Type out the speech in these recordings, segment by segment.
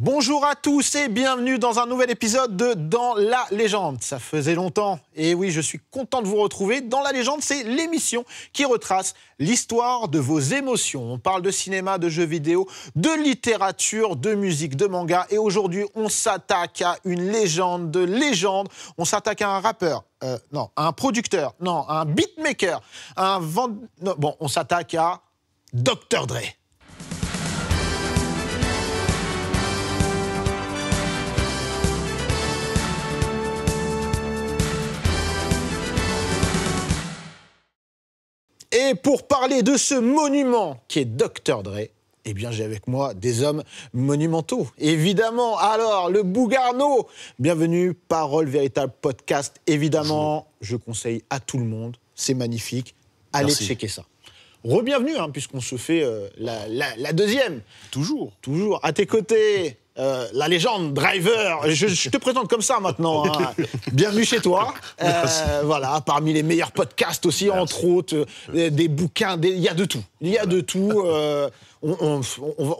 Bonjour à tous et bienvenue dans un nouvel épisode de Dans la légende. Ça faisait longtemps et oui, je suis content de vous retrouver. Dans la légende, c'est l'émission qui retrace l'histoire de vos émotions. On parle de cinéma, de jeux vidéo, de littérature, de musique, de manga et aujourd'hui, on s'attaque à une légende de légende. On s'attaque à un rappeur, euh, non, à un producteur, non, à un beatmaker, un vend... bon, on s'attaque à Dr Dre. Et pour parler de ce monument qui est Dr Dre, eh bien j'ai avec moi des hommes monumentaux. Évidemment, alors le Bougarno, bienvenue, Parole Véritable Podcast. Évidemment, je conseille à tout le monde, c'est magnifique, allez checker ça. Rebienvenue, bienvenue hein, puisqu'on se fait euh, la, deuxième. Toujours. Toujours. À tes côtés, euh, la légende, Driver, je, te présente comme ça maintenant. Hein. Bienvenue chez toi. Euh, voilà, parmi les meilleurs podcasts aussi, entre autres, euh, des bouquins, il y a de tout. Il y a de tout on,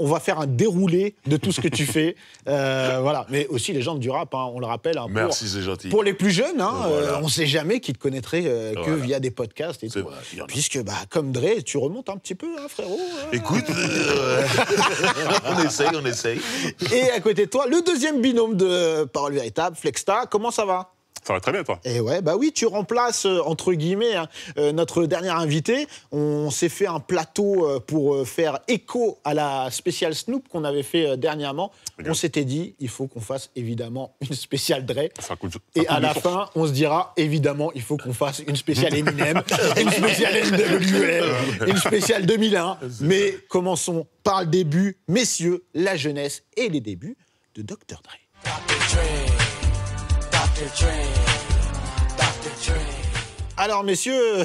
va faire un déroulé de tout ce que tu fais. Euh, voilà. Mais aussi les gens du rap, hein, on le rappelle. Hein, Merci, c'est gentil. Pour les plus jeunes, hein, euh, on ne sait jamais qui te connaîtrait euh, que via des podcasts et Puisque, bah, comme Dre, tu remontes un petit peu, frérot. Écoute, on essaye, on essaye. Et à côté de toi, le deuxième binôme de Parole Véritable, Flexta, comment ça va ça va très bien, toi. Et eh ouais, bah oui, tu remplaces, euh, entre guillemets, hein, euh, notre dernier invité. On s'est fait un plateau euh, pour faire écho à la spéciale Snoop qu'on avait fait dernièrement. On s'était dit, il faut qu'on fasse évidemment une spéciale Dre. et à la fin, on se dira, évidemment, il faut qu'on fasse une spéciale Eminem, une spéciale NWL, une spéciale 2001. Mais commençons par le début, messieurs, la jeunesse et les débuts de Dr. Dr. Dre. Alors, messieurs,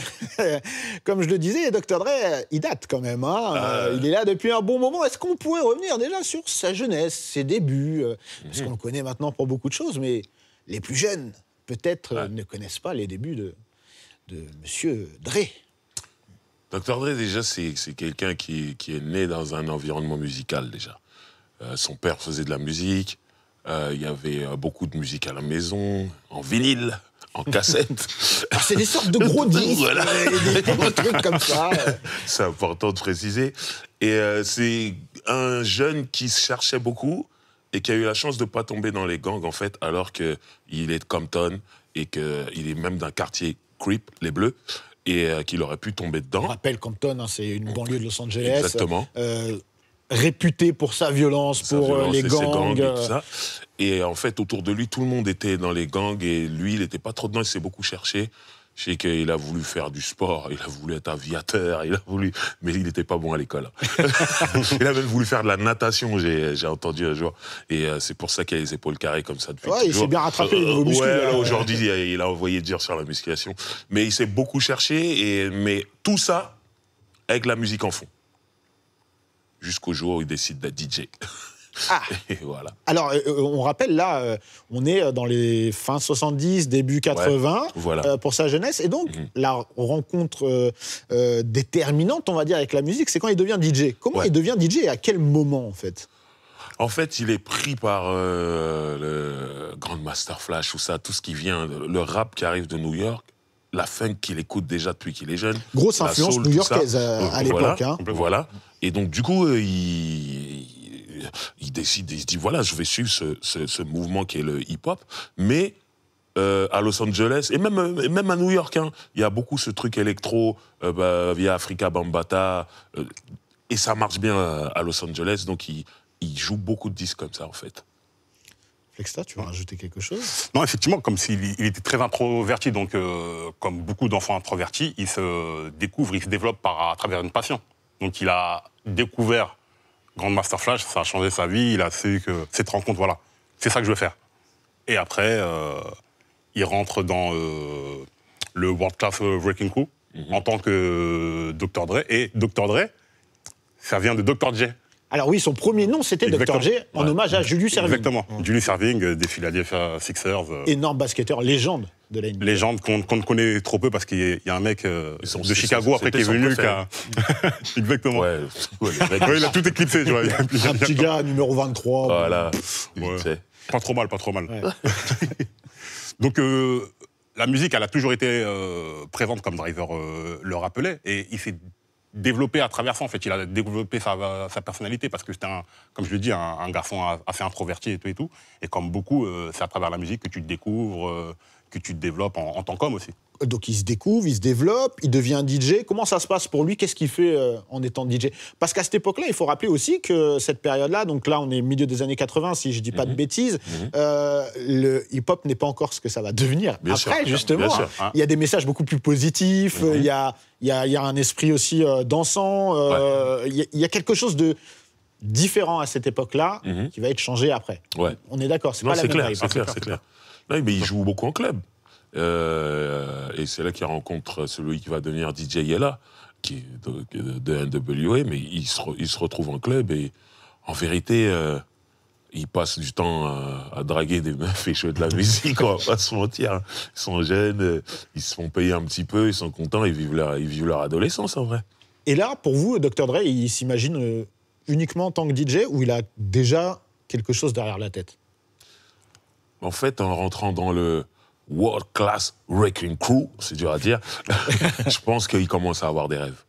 comme je le disais, Dr. Dre, il date quand même. Hein. Ah, euh, il est là depuis un bon moment. Est-ce qu'on pourrait revenir déjà sur sa jeunesse, ses débuts euh, Parce mhm. qu'on le connaît maintenant pour beaucoup de choses, mais les plus jeunes, peut-être, euh, ne connaissent pas les débuts de, de monsieur Dre. Dr. Dre, déjà, c'est quelqu'un qui, qui, est né dans un environnement musical, déjà. son père faisait de la musique. Euh, il y avait euh, beaucoup de musique à la maison, en vinyle en cassette. Ah, c'est des sortes de gros disques, euh, des, trucs comme ça. C'est important de préciser. Et c'est un jeune qui se cherchait beaucoup et qui a eu la chance de ne pas tomber dans les gangs, en fait, alors qu'il est de Compton et qu'il est même d'un quartier creep, les Bleus, et qu'il aurait pu tomber dedans. On rappelle Compton, hein, c'est une banlieue de Los Angeles. Exactement réputé pour sa violence, pour euh, les gangs. Euh. et, en fait, autour de lui, tout le monde était dans les gangs et lui, il n'était pas trop dedans, il s'est beaucoup cherché. Je sais qu'il a voulu faire du sport, il a voulu être aviateur, il a voulu, mais il n'était pas bon à l'école. il avait voulu faire de la natation, j'ai entendu un jour. Et euh, c'est pour ça qu'il a les épaules carrées comme ça il s'est bien rattrapé aujourd'hui, il a envoyé dire sur la musculation. Mais il s'est beaucoup cherché, et, mais tout ça avec la musique en fond jusqu'au jour où il décide d'être DJ. Ah. voilà. Alors, euh, euh, on rappelle là, euh, on est dans les fins 70, début 80, pour sa jeunesse. Et donc, mhm. la rencontre déterminante, on va dire, avec la musique, c'est quand il devient DJ. Comment il devient DJ et à quel moment, en fait en fait, il est pris par le Grand Master Flash, ou ça, tout ce qui vient, le rap qui arrive de New York, la funk qu'il écoute déjà depuis qu'il est jeune. Grosse influence new-yorkaise à, l'époque. Hein. voilà. Et donc, du coup, euh, il, il, décide, il se dit voilà, je vais suivre ce, mouvement qui est le hip-hop, mais euh, à Los Angeles et même, euh, même à New York, hein, il y a beaucoup ce truc électro bah, via Africa Bambata, et ça marche bien à, Los Angeles, donc il, joue beaucoup de disques comme ça en fait. Flexta, tu veux rajouter quelque chose Non, effectivement, comme s'il était très introverti, donc comme beaucoup d'enfants introvertis, il se découvre, il se développe par, à travers une passion. Donc il a découvert Grand Master Flash, ça a changé sa vie, il a su que cette rencontre, voilà, c'est ça que je veux faire. Et après, euh, il rentre dans euh, le World Class euh, Wrecking Crew mhm. en tant que Dr. Dre. Et Dr. Dre, ça vient de Dr. J. Alors oui, son premier nom, c'était Dr. J, en hommage à Julius Serving. Exactement. Julius Erving, des Philadelphia Sixers. Énorme basketteur, légende de gens Légende qu'on connaît trop peu parce qu'il y, a un mec euh, de Chicago après qui est venu. Qu Exactement. il a tout éclipsé. Tu vois. un petit gars numéro 23. Voilà. Pas trop mal, pas trop mal. Donc, euh, la musique, elle a toujours été euh, présente, comme Driver le rappelait, et il s'est développé à travers ça, en fait. Il a développé sa, personnalité, parce que c'était, comme je le dis, un, un, garçon assez introverti et tout et tout. Et comme beaucoup, c'est à travers la musique que tu te découvres, que tu te développes en, tant qu'homme aussi. Donc il se découvre, il se développe, il devient DJ. Comment ça se passe pour lui Qu'est-ce qu'il fait euh, en étant DJ Parce qu'à cette époque-là, il faut rappeler aussi que cette période-là, donc là on est milieu des années 80, si je dis pas de mhm. bêtises, mhm. Euh, le hip-hop n'est pas encore ce que ça va devenir. Après, justement, hein. il y a des messages beaucoup plus positifs, mhm. il, y a, il, y a, un esprit aussi euh, dansant, il, y a, quelque chose de différent à cette époque-là, qui va être changé après. On est d'accord, c'est pas la même C'est clair, c'est clair mais il joue beaucoup en club. Euh, et c'est là qu'il rencontre celui qui va devenir DJ Yella, qui de, NWA, mais il se, retrouvent retrouve en club et en vérité, euh, il passe du temps euh, à, draguer des meufs et jouer de la musique, on va pas se mentir. Hein. Ils sont jeunes, euh, ils se font payer un petit peu, ils sont contents, ils vivent leur, ils vivent leur adolescence en vrai. Et là, pour vous, Dr. Dre, il s'imagine uniquement en tant que DJ ou il a déjà quelque chose derrière la tête en fait, en rentrant dans le World Class Wrecking Crew, c'est dur à dire, je pense qu'il commence à avoir des rêves.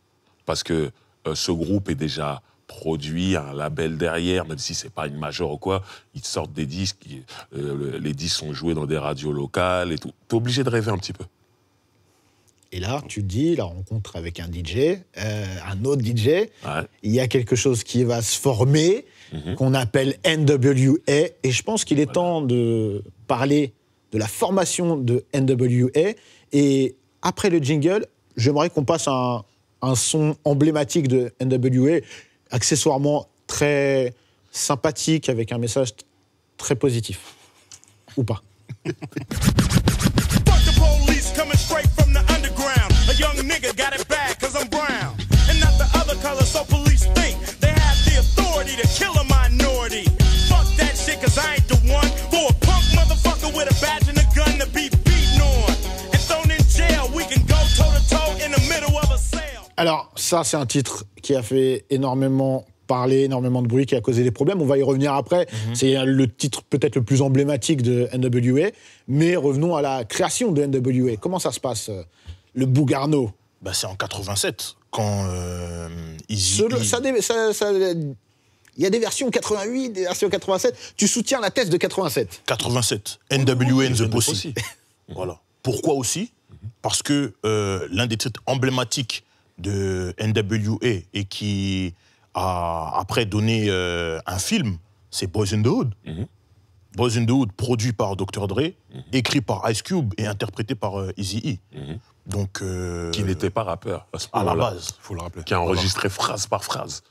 Parce que euh, ce groupe est déjà produit, un label derrière, même si ce c'est pas une majeure ou quoi, ils sortent des disques, euh, les disques sont joués dans des radios locales et tout. Tu es obligé de rêver un petit peu. Et là, tu dis, la rencontre avec un DJ, euh, un autre DJ, il y a quelque chose qui va se former, Mhm. qu'on appelle NWA. Et je pense qu'il est temps de parler de la formation de NWA. Et après le jingle, j'aimerais qu'on passe un, son emblématique de NWA, accessoirement très sympathique, avec un message très positif. Ou pas. Alors, ça, c'est un titre qui a fait énormément parler, énormément de bruit, qui a causé des problèmes. On va y revenir après. Mhm. C'est le titre peut-être le plus emblématique de NWA. Mais revenons à la création de NWA. Comment ça se passe, euh, le Bougarno bah, C'est en 87, quand euh, il y a des versions 88, des versions 87. Tu soutiens la thèse de 87. 87. NWN The Pussy. voilà. Pourquoi aussi Parce que euh, l'un des titres emblématiques de NWA et qui a après donné euh, un film, c'est Boys in the Hood. Mhm. Boys in the Hood, produit par Dr. Dre, mhm. écrit par Ice Cube et interprété par euh, Easy E. Mhm. Donc, Qui n'était pas rappeur à, la base. faut le rappeler. Qui a enregistré phrase par phrase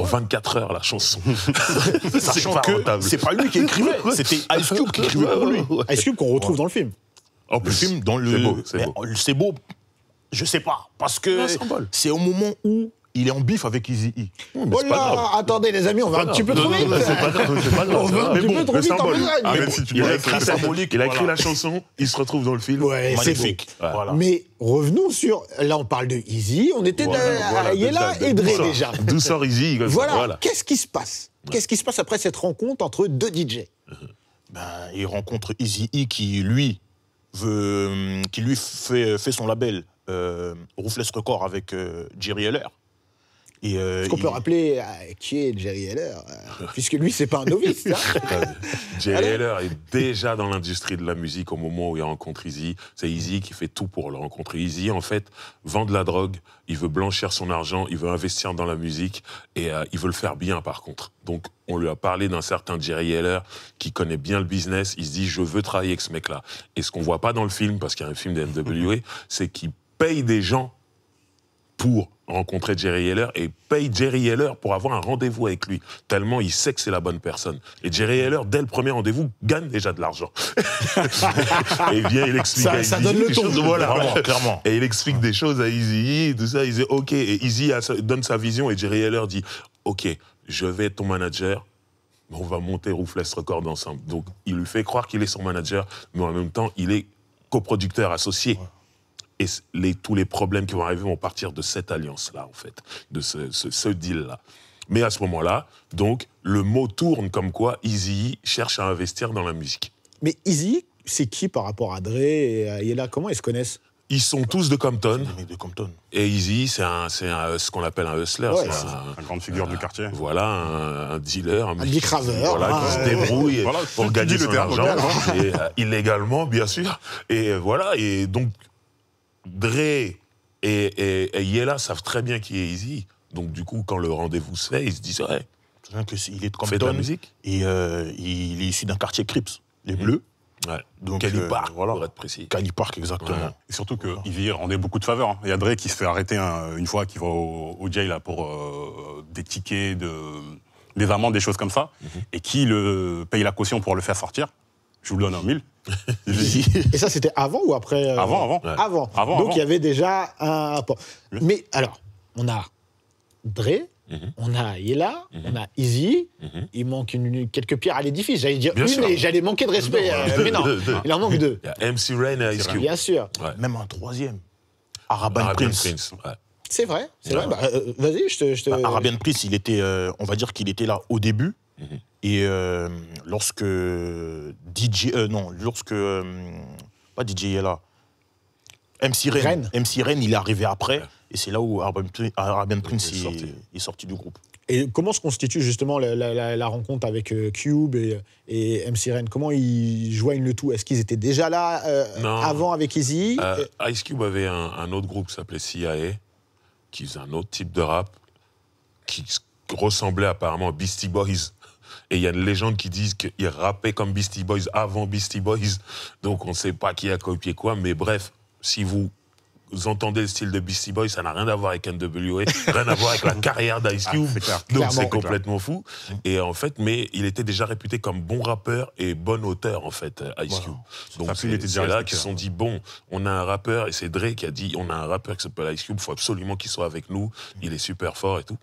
en 24 heures la chanson. Sachant que c'est pas lui qui écrivait, c'était Ice Cube qui écrivait pour lui. Ice Cube qu'on retrouve dans le film. Oh, le film dans le. C'est beau. C'est beau. Euh, Je sais pas, parce que c'est au moment où il est en bif avec Easy E. oh là, attendez les amis, on va un petit peu trop vite. Il a écrit symbolique, il a écrit la chanson, il se retrouve dans le film. Ouais, magnifique. Mais revenons sur, là on parle de Easy, on était à et Dre déjà. D'où sort Easy Voilà, qu'est-ce qui se passe Qu'est-ce qui se passe après cette rencontre entre deux DJ euh, ben, Il rencontre Easy E qui lui veut, euh, qui lui fait, fait son label euh, Roofless Record avec euh, Jerry Heller. Et euh, ce qu'on peut rappeler qui est Jerry Heller, euh, puisque lui, c'est pas un novice. Hein. Jerry Heller est déjà dans l'industrie de la musique au moment où il rencontre Izzy. C'est Izzy qui fait tout pour le rencontrer. Izzy, en fait, vend de la drogue, il veut blanchir son argent, il veut investir dans la musique, et euh, il veut le faire bien, par contre. Donc, on lui a parlé d'un certain Jerry Heller qui connaît bien le business. Il se dit, je veux travailler avec ce mec-là. Et ce qu'on voit pas dans le film, parce qu'il y a un film de NWA, c'est qu'il paye des gens pour rencontrer Jerry Heller et paye Jerry Heller pour avoir un rendez-vous avec lui, tellement il sait que c'est la bonne personne. Et Jerry Heller, dès le premier rendez-vous, gagne déjà de l'argent. et eh bien, il explique ça, donne le ton. Choses, voilà, clairement. Et il explique des choses à Easy, tout ça. Il dit OK. Et Izzy donne sa vision et Jerry Heller dit OK, je vais être ton manager, on va monter Roofless Record ensemble. Donc, il lui fait croire qu'il est son manager, mais en même temps, il est coproducteur associé et les, tous les problèmes qui vont arriver vont partir de cette alliance-là, en fait, de ce, deal-là. Mais à ce moment-là, donc, le mot tourne comme quoi Easy cherche à investir dans la musique. Mais Easy, c'est qui par rapport à Dre et à Yela Comment ils se connaissent ils sont tous de Compton. De Et Easy, c'est un, ce qu'on appelle un hustler. un, grande figure du quartier. Voilà, un, dealer. Un, big Voilà, qui se débrouille pour gagner son argent. Hein. Euh, illégalement, bien sûr. Et euh, voilà, et donc Dre et, et, Yela savent très bien qui est Easy. Donc, du coup, quand le rendez-vous se fait, ils se disent Ouais, que il est de la musique. Et euh, il est issu d'un quartier Crips, les mhm. Bleus. Donc, Cali euh, Park, voilà. pour être précis. Cali Park, exactement. Et surtout qu'il vit rendait beaucoup de faveurs. Il y a Dre qui se fait arrêter une fois, qui va au, jail pour euh, des tickets, de, des amendes, des choses comme ça, mhm. et qui le, paye la caution pour le faire sortir je vous donne en mille. Et ça, c'était avant ou après euh, Avant, avant. Avant. Donc, il y avait déjà un Mais alors, on a Dre, mhm. On a Yela, mhm. on a Izzy. Mhm. Il manque quelques pierres à l'édifice. J'allais dire Bien une et j'allais manquer de respect. Euh, mais non, il en manque deux. Il y a MC Rain et Ice Bien sûr. Même un troisième. Arabian, Prince. C'est vrai, c'est vrai. Bah, euh, vas-y, je te. Bah, Arabian Prince, il était, on va dire qu'il était là au début. Et euh, lorsque DJ, euh, non, lorsque euh, pas DJ est là, MC Ren, MC il est arrivé après, et c'est là où Arabian, Prince est, sorti. du groupe. Et comment se constitue justement la, rencontre avec Cube et, MC Ren Comment ils joignent le tout Est-ce qu'ils étaient déjà là avant avec Easy Ice Cube avait un, un autre groupe qui s'appelait CIA, qui faisait un autre type de rap, qui ressemblait apparemment à Beastie Boys et il y a une légende qui dit qu'il rappait comme Beastie Boys avant Beastie Boys. Donc on ne sait pas qui a copié quoi. Mais bref, si vous entendez le style de Beastie Boys, ça n'a rien à voir avec NWA, rien à voir avec la carrière d'Ice ah, Cube. donc c'est complètement fou. Et en fait, mais il était déjà réputé comme bon rappeur et bon auteur, en fait, euh, Ice Cube. Donc Donc c'est déjà là qui se sont dit, bon, on a un rappeur, et c'est Dre qui a dit, on a un rappeur qui s'appelle Ice Cube, il faut absolument qu'il soit avec nous, il est super fort et tout.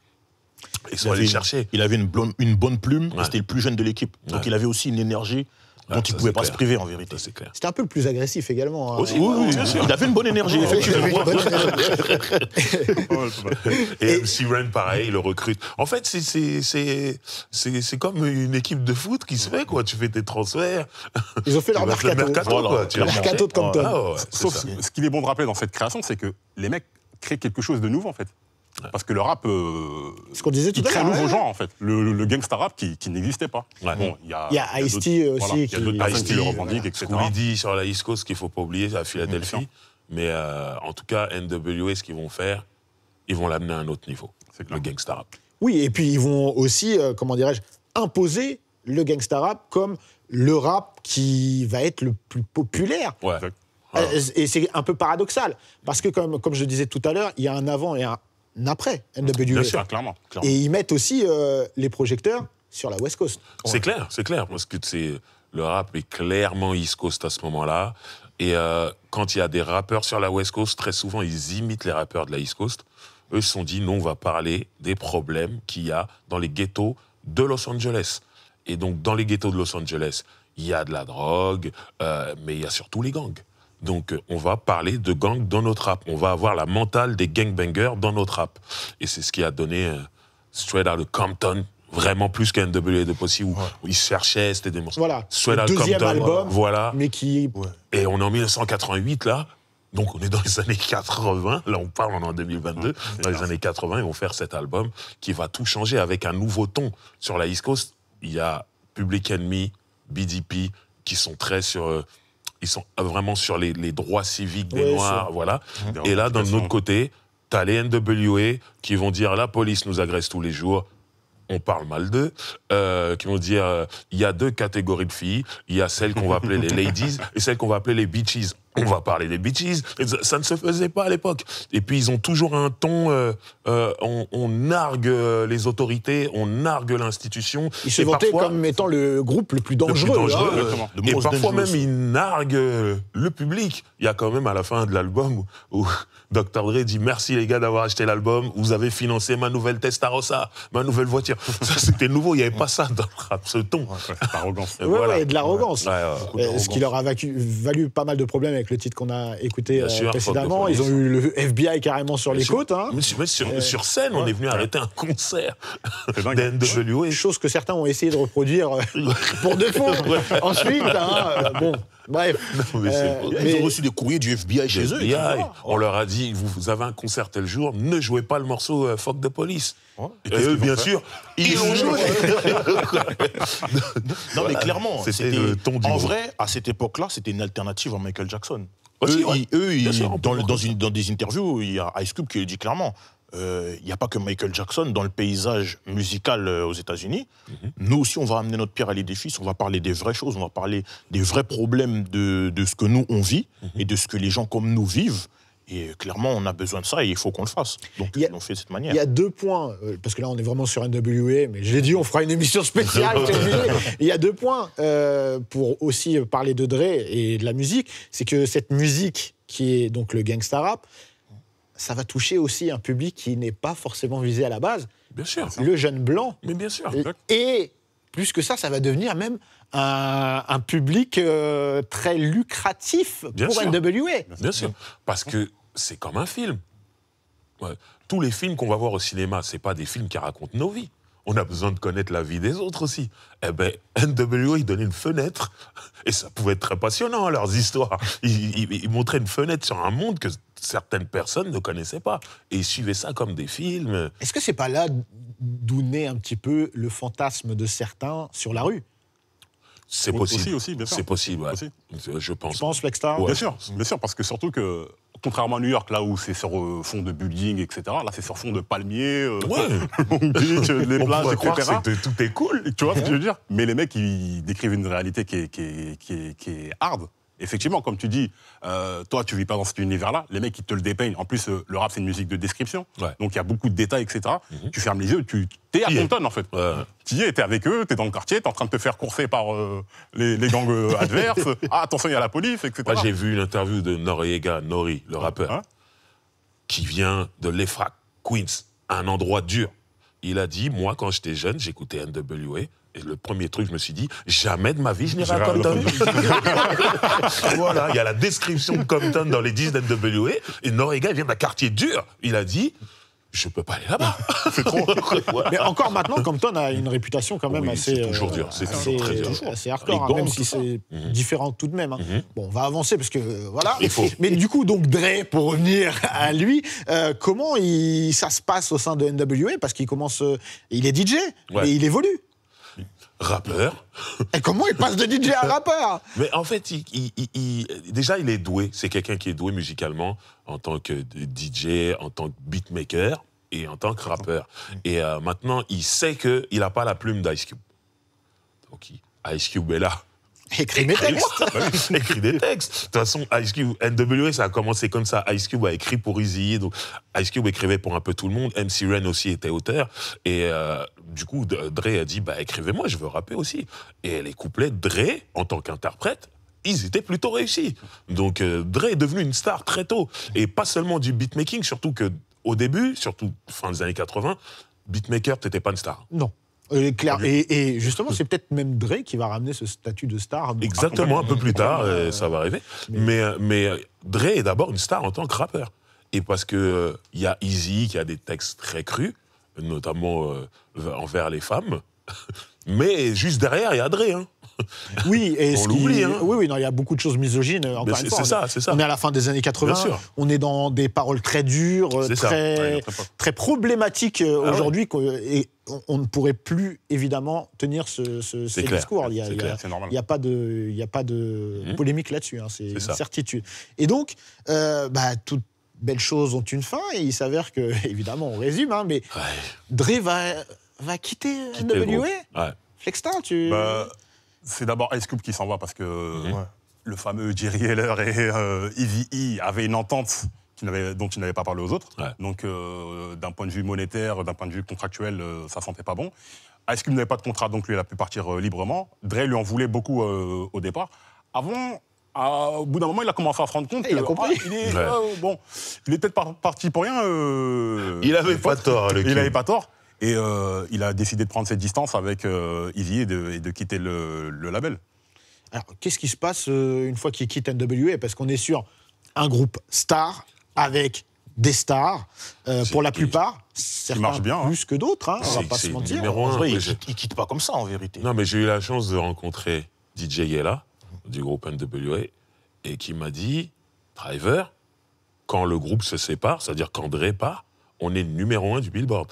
Ils sont il allés chercher. Il avait une, une bonne plume, c'était le plus jeune de l'équipe. Donc il avait aussi une énergie dont il ne pouvait pas se priver en vérité. C'était un peu le plus agressif également. Hein. oui, bien sûr. Il avait une bonne énergie, si Et Ren, pareil, il le recrute. En fait, c'est comme une équipe de foot qui se fait, quoi. Tu fais tes transferts. Ils ont fait leur mercato. Le mercato, quoi. de Compton. Ah ce qu'il est bon de rappeler dans cette création, c'est que les mecs créent quelque chose de nouveau, en fait. Parce que le rap, euh, ce qu'on disait tout il crée un nouveau genre en fait, le, gangsta rap qui, n'existait pas. Bon, il y a, y ice aussi, qui, y le dit euh, sur la East Coast qu'il faut pas oublier à Philadelphie, mais euh, en tout cas NWA ce qu'ils vont faire, ils vont l'amener à un autre niveau, le gangsta rap. Oui, et puis ils vont aussi, comment dirais-je, imposer le gangsta rap comme le rap qui va être le plus populaire. Et c'est un peu paradoxal, parce que comme, je le disais tout à l'heure, il y a un avant et un après Bien Clairement, clairement, Et ils mettent aussi euh, les projecteurs sur la West Coast. C'est clair, c'est clair, parce que le rap est clairement East Coast à ce moment-là. Et euh, quand il y a des rappeurs sur la West Coast, très souvent, ils imitent les rappeurs de la East Coast. Eux, se sont dit, non, on va parler des problèmes qu'il y a dans les ghettos de Los Angeles. Et donc, dans les ghettos de Los Angeles, il y a de la drogue, euh, mais il y a surtout les gangs. Donc, euh, on va parler de gang dans notre rap. On va avoir la mentale des gangbangers dans notre rap. Et c'est ce qui a donné euh, Straight Outta Compton vraiment plus qu'un W de possible où, ouais. où, ils cherchaient, c'était des Voilà. Straight Compton. Album, voilà. Mais qui. Et on est en 1988 là. Donc on est dans les années 80, là on parle, on en 2022, dans les années 80, ils vont faire cet album qui va tout changer avec un nouveau ton. Sur la East Coast, il y a Public Enemy, BDP, qui sont très sur euh, ils sont vraiment sur les, droits civiques des Noirs, voilà. Et là, d'un autre côté, t'as les NWA qui vont dire la police nous agresse tous les jours, on parle mal d'eux, euh, qui vont dire euh, il y a deux catégories de filles, il y a celles qu'on va appeler les ladies et celles qu'on va appeler les bitches on va parler des bitches. Ça ne se faisait pas à l'époque. Et puis, ils ont toujours un ton. Euh, euh, on, nargue euh, les autorités, on nargue l'institution. Ils se vantaient comme étant le groupe le plus dangereux. dangereux hein. et parfois même, ils narguent le public. Il y a quand même à la fin de l'album où, Dr. Dre dit Merci les gars d'avoir acheté l'album, vous avez financé ma nouvelle Testarossa, ma nouvelle voiture. ça, c'était nouveau, il n'y avait pas ça dans le rap, ce ton. et de l'arrogance. Ce qui leur a valu pas mal de problèmes avec le titre qu'on a écouté euh, précédemment. Ils ont eu le FBI carrément sur les côtes. Hein. Mais euh, sur, scène, on est venu arrêter un concert d'NWA. Chose que certains ont essayé de reproduire euh, pour fois Ensuite, hein, bon, Euh, ils ont reçu des courriers du FBI chez eux. On leur a dit, vous, avez un concert tel jour, ne jouez pas le morceau euh, de Police. Et, eux, bien sûr, ils ont joué. non, mais clairement, c'était En vrai, à cette époque-là, c'était une alternative à Michael Jackson. eux, dans, des interviews, il y a Ice Cube qui le dit clairement il euh, n'y a pas que Michael Jackson dans le paysage musical euh, aux États-Unis. Mhm. Nous aussi, on va amener notre pierre à l'édifice, on va parler des vraies choses, on va parler des vrais problèmes de, ce que nous, on vit mhm. et de ce que les gens comme nous vivent. Et clairement, on a besoin de ça et il faut qu'on le fasse. Donc, on fait de cette manière. Il y a deux points, euh, parce que là, on est vraiment sur NWA, mais je l'ai dit, on fera une émission spéciale. il y a deux points pour aussi parler de Dre et de la musique. C'est que cette musique, qui est donc le gangsta rap, ça va toucher aussi un public qui n'est pas forcément visé à la base. Bien sûr. Le jeune blanc. Mais bien sûr. Et plus que ça, ça va devenir même un, public euh, très lucratif pour NWA. Bien sûr. Parce que c'est comme un film. Tous les films qu'on va voir au cinéma, ce pas des films qui racontent nos vies on a besoin de connaître la vie des autres aussi. Eh ben, NWO, ils donnaient une fenêtre, et ça pouvait être très passionnant, hein, leurs histoires. Ils, montraient une fenêtre sur un monde que certaines personnes ne connaissaient pas. Et ils suivaient ça comme des films. Est-ce que c'est pas là d'où naît un petit peu le fantasme de certains sur la rue C'est possible. Aussi, C'est possible, Je pense. Je pense, Bien sûr, bien sûr, parce que surtout que contrairement à New York, là où c'est sur euh, fond de building, etc. Là, c'est sur fond de palmiers, euh, ouais. Beach, euh, les plages, tout est cool. Tu vois ce que je veux dire Mais les mecs, ils décrivent une réalité qui qui qui est hard effectivement, comme tu dis, euh, toi, tu vis pas dans cet univers-là. Les mecs, ils te le dépeignent. En plus, euh, le rap, c'est une musique de description. Donc, il y a beaucoup de détails, etc. Mhm. Tu fermes les yeux, tu t'es à Compton, en fait. Tu y es, es avec eux, tu es dans le quartier, tu es en train de te faire courser par euh, les, gangs adverses. Ah, attention, il y a la police, etc. Moi, j'ai vu l'interview de Noriega, Nori, le rappeur, hein qui vient de l'EFRAC, Queens, un endroit dur. Il a dit, moi, quand j'étais jeune, j'écoutais NWA, le premier truc, je me suis dit, jamais de ma vie, je n'irai à Compton. voilà, il y a la description de Compton dans les 10 NWA. Et Noriega, il vient d'un quartier dur. Il a dit, je ne peux pas aller là-bas. Mais encore maintenant, Compton a une réputation quand même assez. C'est toujours euh, dur, c'est toujours très euh, Assez hardcore, hein, même si c'est mhm. différent tout de même. Hein. Mhm. Bon, on va avancer parce que euh, voilà. Mais du coup, donc Dre, pour revenir à lui, comment ça se passe au sein de NWA Parce qu'il commence. il est DJ, mais il évolue rappeur. Et comment il passe de DJ à rappeur Mais en fait, déjà, il est doué. C'est quelqu'un qui est doué musicalement en tant que DJ, en tant que beatmaker et en tant que rappeur. Et euh, maintenant, il sait qu'il n'a pas la plume d'Ice Cube. Donc, Ice Cube est là. Écris des textes. Bah écris des textes. De toute façon, Ice Cube, NWA, ça a commencé comme ça. Ice Cube a écrit pour Easy, donc Ice Cube écrivait pour un peu tout le monde. MC Ren aussi était auteur. Et euh, du coup, Dre a dit, bah écrivez-moi, je veux rapper aussi. Et les couplets, Dre, en tant qu'interprète, ils étaient plutôt réussis. Donc euh, Dre est devenu une star très tôt. Et pas seulement du beatmaking, surtout que au début, surtout fin des années 80, beatmaker, t'étais pas une star. Non. Euh, et, clair, et, justement, c'est peut-être même Dre qui va ramener ce statut de star. Exactement, un peu plus tard, euh, euh, ça va arriver. Mais, mais, Dre est d'abord une star en tant que rappeur. Et parce qu'il y a Easy qui a des textes très crus, notamment envers les femmes. Mais juste derrière, il y a Dre. Hein. Oui, et hein. oui, oui, non, il y a beaucoup de choses misogynes. Encore une ça, c'est ça. à la fin des années 80. On est dans des paroles très dures, euh, très, très, problématiques euh, ah aujourd'hui, et on, ne pourrait plus évidemment tenir ce, discours. Il n'y a, pas de, il a pas de mmh. polémique là-dessus. Hein, c'est une certitude. Et donc, euh, bah, toutes belles choses ont une fin, et il s'avère que, évidemment, on résume, hein, mais Dre va, va quitter, WWE. E ouais. Flextin, tu... Bah, c'est d'abord Ice Cube qui s'en va parce que euh, le fameux Jerry Heller et euh, e avaient une entente dont ils n'avaient pas parlé aux autres. Donc, euh, d'un point de vue monétaire, d'un point de vue contractuel, euh, ça sentait pas bon. Ice Cube n'avait pas de contrat, donc lui, il a pu partir librement. Dre lui en voulait beaucoup au départ. Avant, au bout d'un moment, il a commencé à se rendre compte il a ah, compris. bon, il est peut-être parti pour rien. il avait pas tort, Il avait pas tort. Et euh, il a décidé de prendre cette distance avec euh, et de, de quitter le, label. Alors, qu'est-ce qui se passe euh, une fois qu'il quitte NWA Parce qu'on est sur un groupe star avec des stars, euh, pour la plupart. Certains marche bien, hein. plus que d'autres, hein, on va pas se mentir. il, quitte pas comme ça, en vérité. Non, mais j'ai eu la chance de rencontrer DJ Yella, du groupe NWA, et qui m'a dit, Driver, quand le groupe se sépare, c'est-à-dire quand Dre part, on est numéro un du Billboard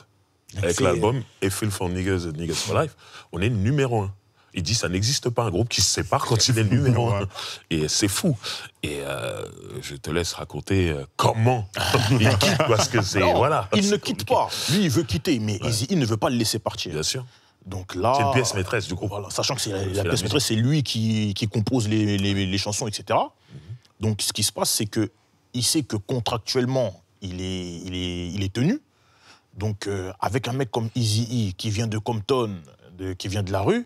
avec l'album euh, If for Niggas and Niggas for Life, on est numéro un. Il dit ça n'existe pas un groupe qui se sépare quand il est numéro un. Et c'est fou. Et euh, je te laisse raconter euh, comment il quitte parce que c'est voilà. Il ne quitte pas. Lui, il veut quitter, mais il, ne veut pas le laisser partir. Bien sûr. Donc là, c'est une pièce maîtresse du groupe. sachant que c'est la, pièce maîtresse, c'est lui qui, compose les, chansons, etc. Mhm. Donc ce qui se passe, c'est que il sait que contractuellement, il est, il est tenu. Donc, euh, avec un mec comme Easy e, qui vient de Compton, qui vient de la rue,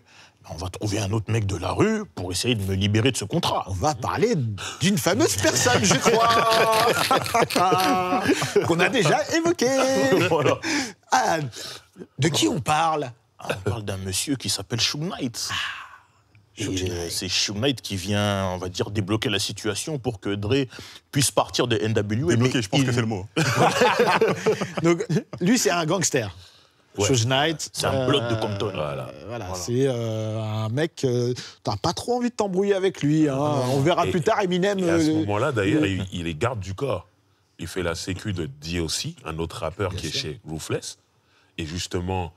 on va trouver un autre mec de la rue pour essayer de me libérer de ce contrat. On va parler d'une fameuse personne, je crois, qu'on a déjà évoquée. Ah, de qui on parle ah, On parle d'un monsieur qui s'appelle Shug Knight. Ah c'est Shoe Knight qui vient, on va dire, débloquer la situation pour que Dre puisse partir de NW. Débloquer, je pense que c'est le mot. Donc, lui, c'est un gangster. Ouais. Knight. C'est un bloc de euh, Compton. Voilà, voilà, c'est euh, un mec, euh, t'as pas trop envie de t'embrouiller avec lui. Hein. On verra plus tard Eminem. à ce moment-là, d'ailleurs, il, est garde du corps. Il fait la sécu de D.O.C., un autre rappeur qui est chez Ruthless. Et justement,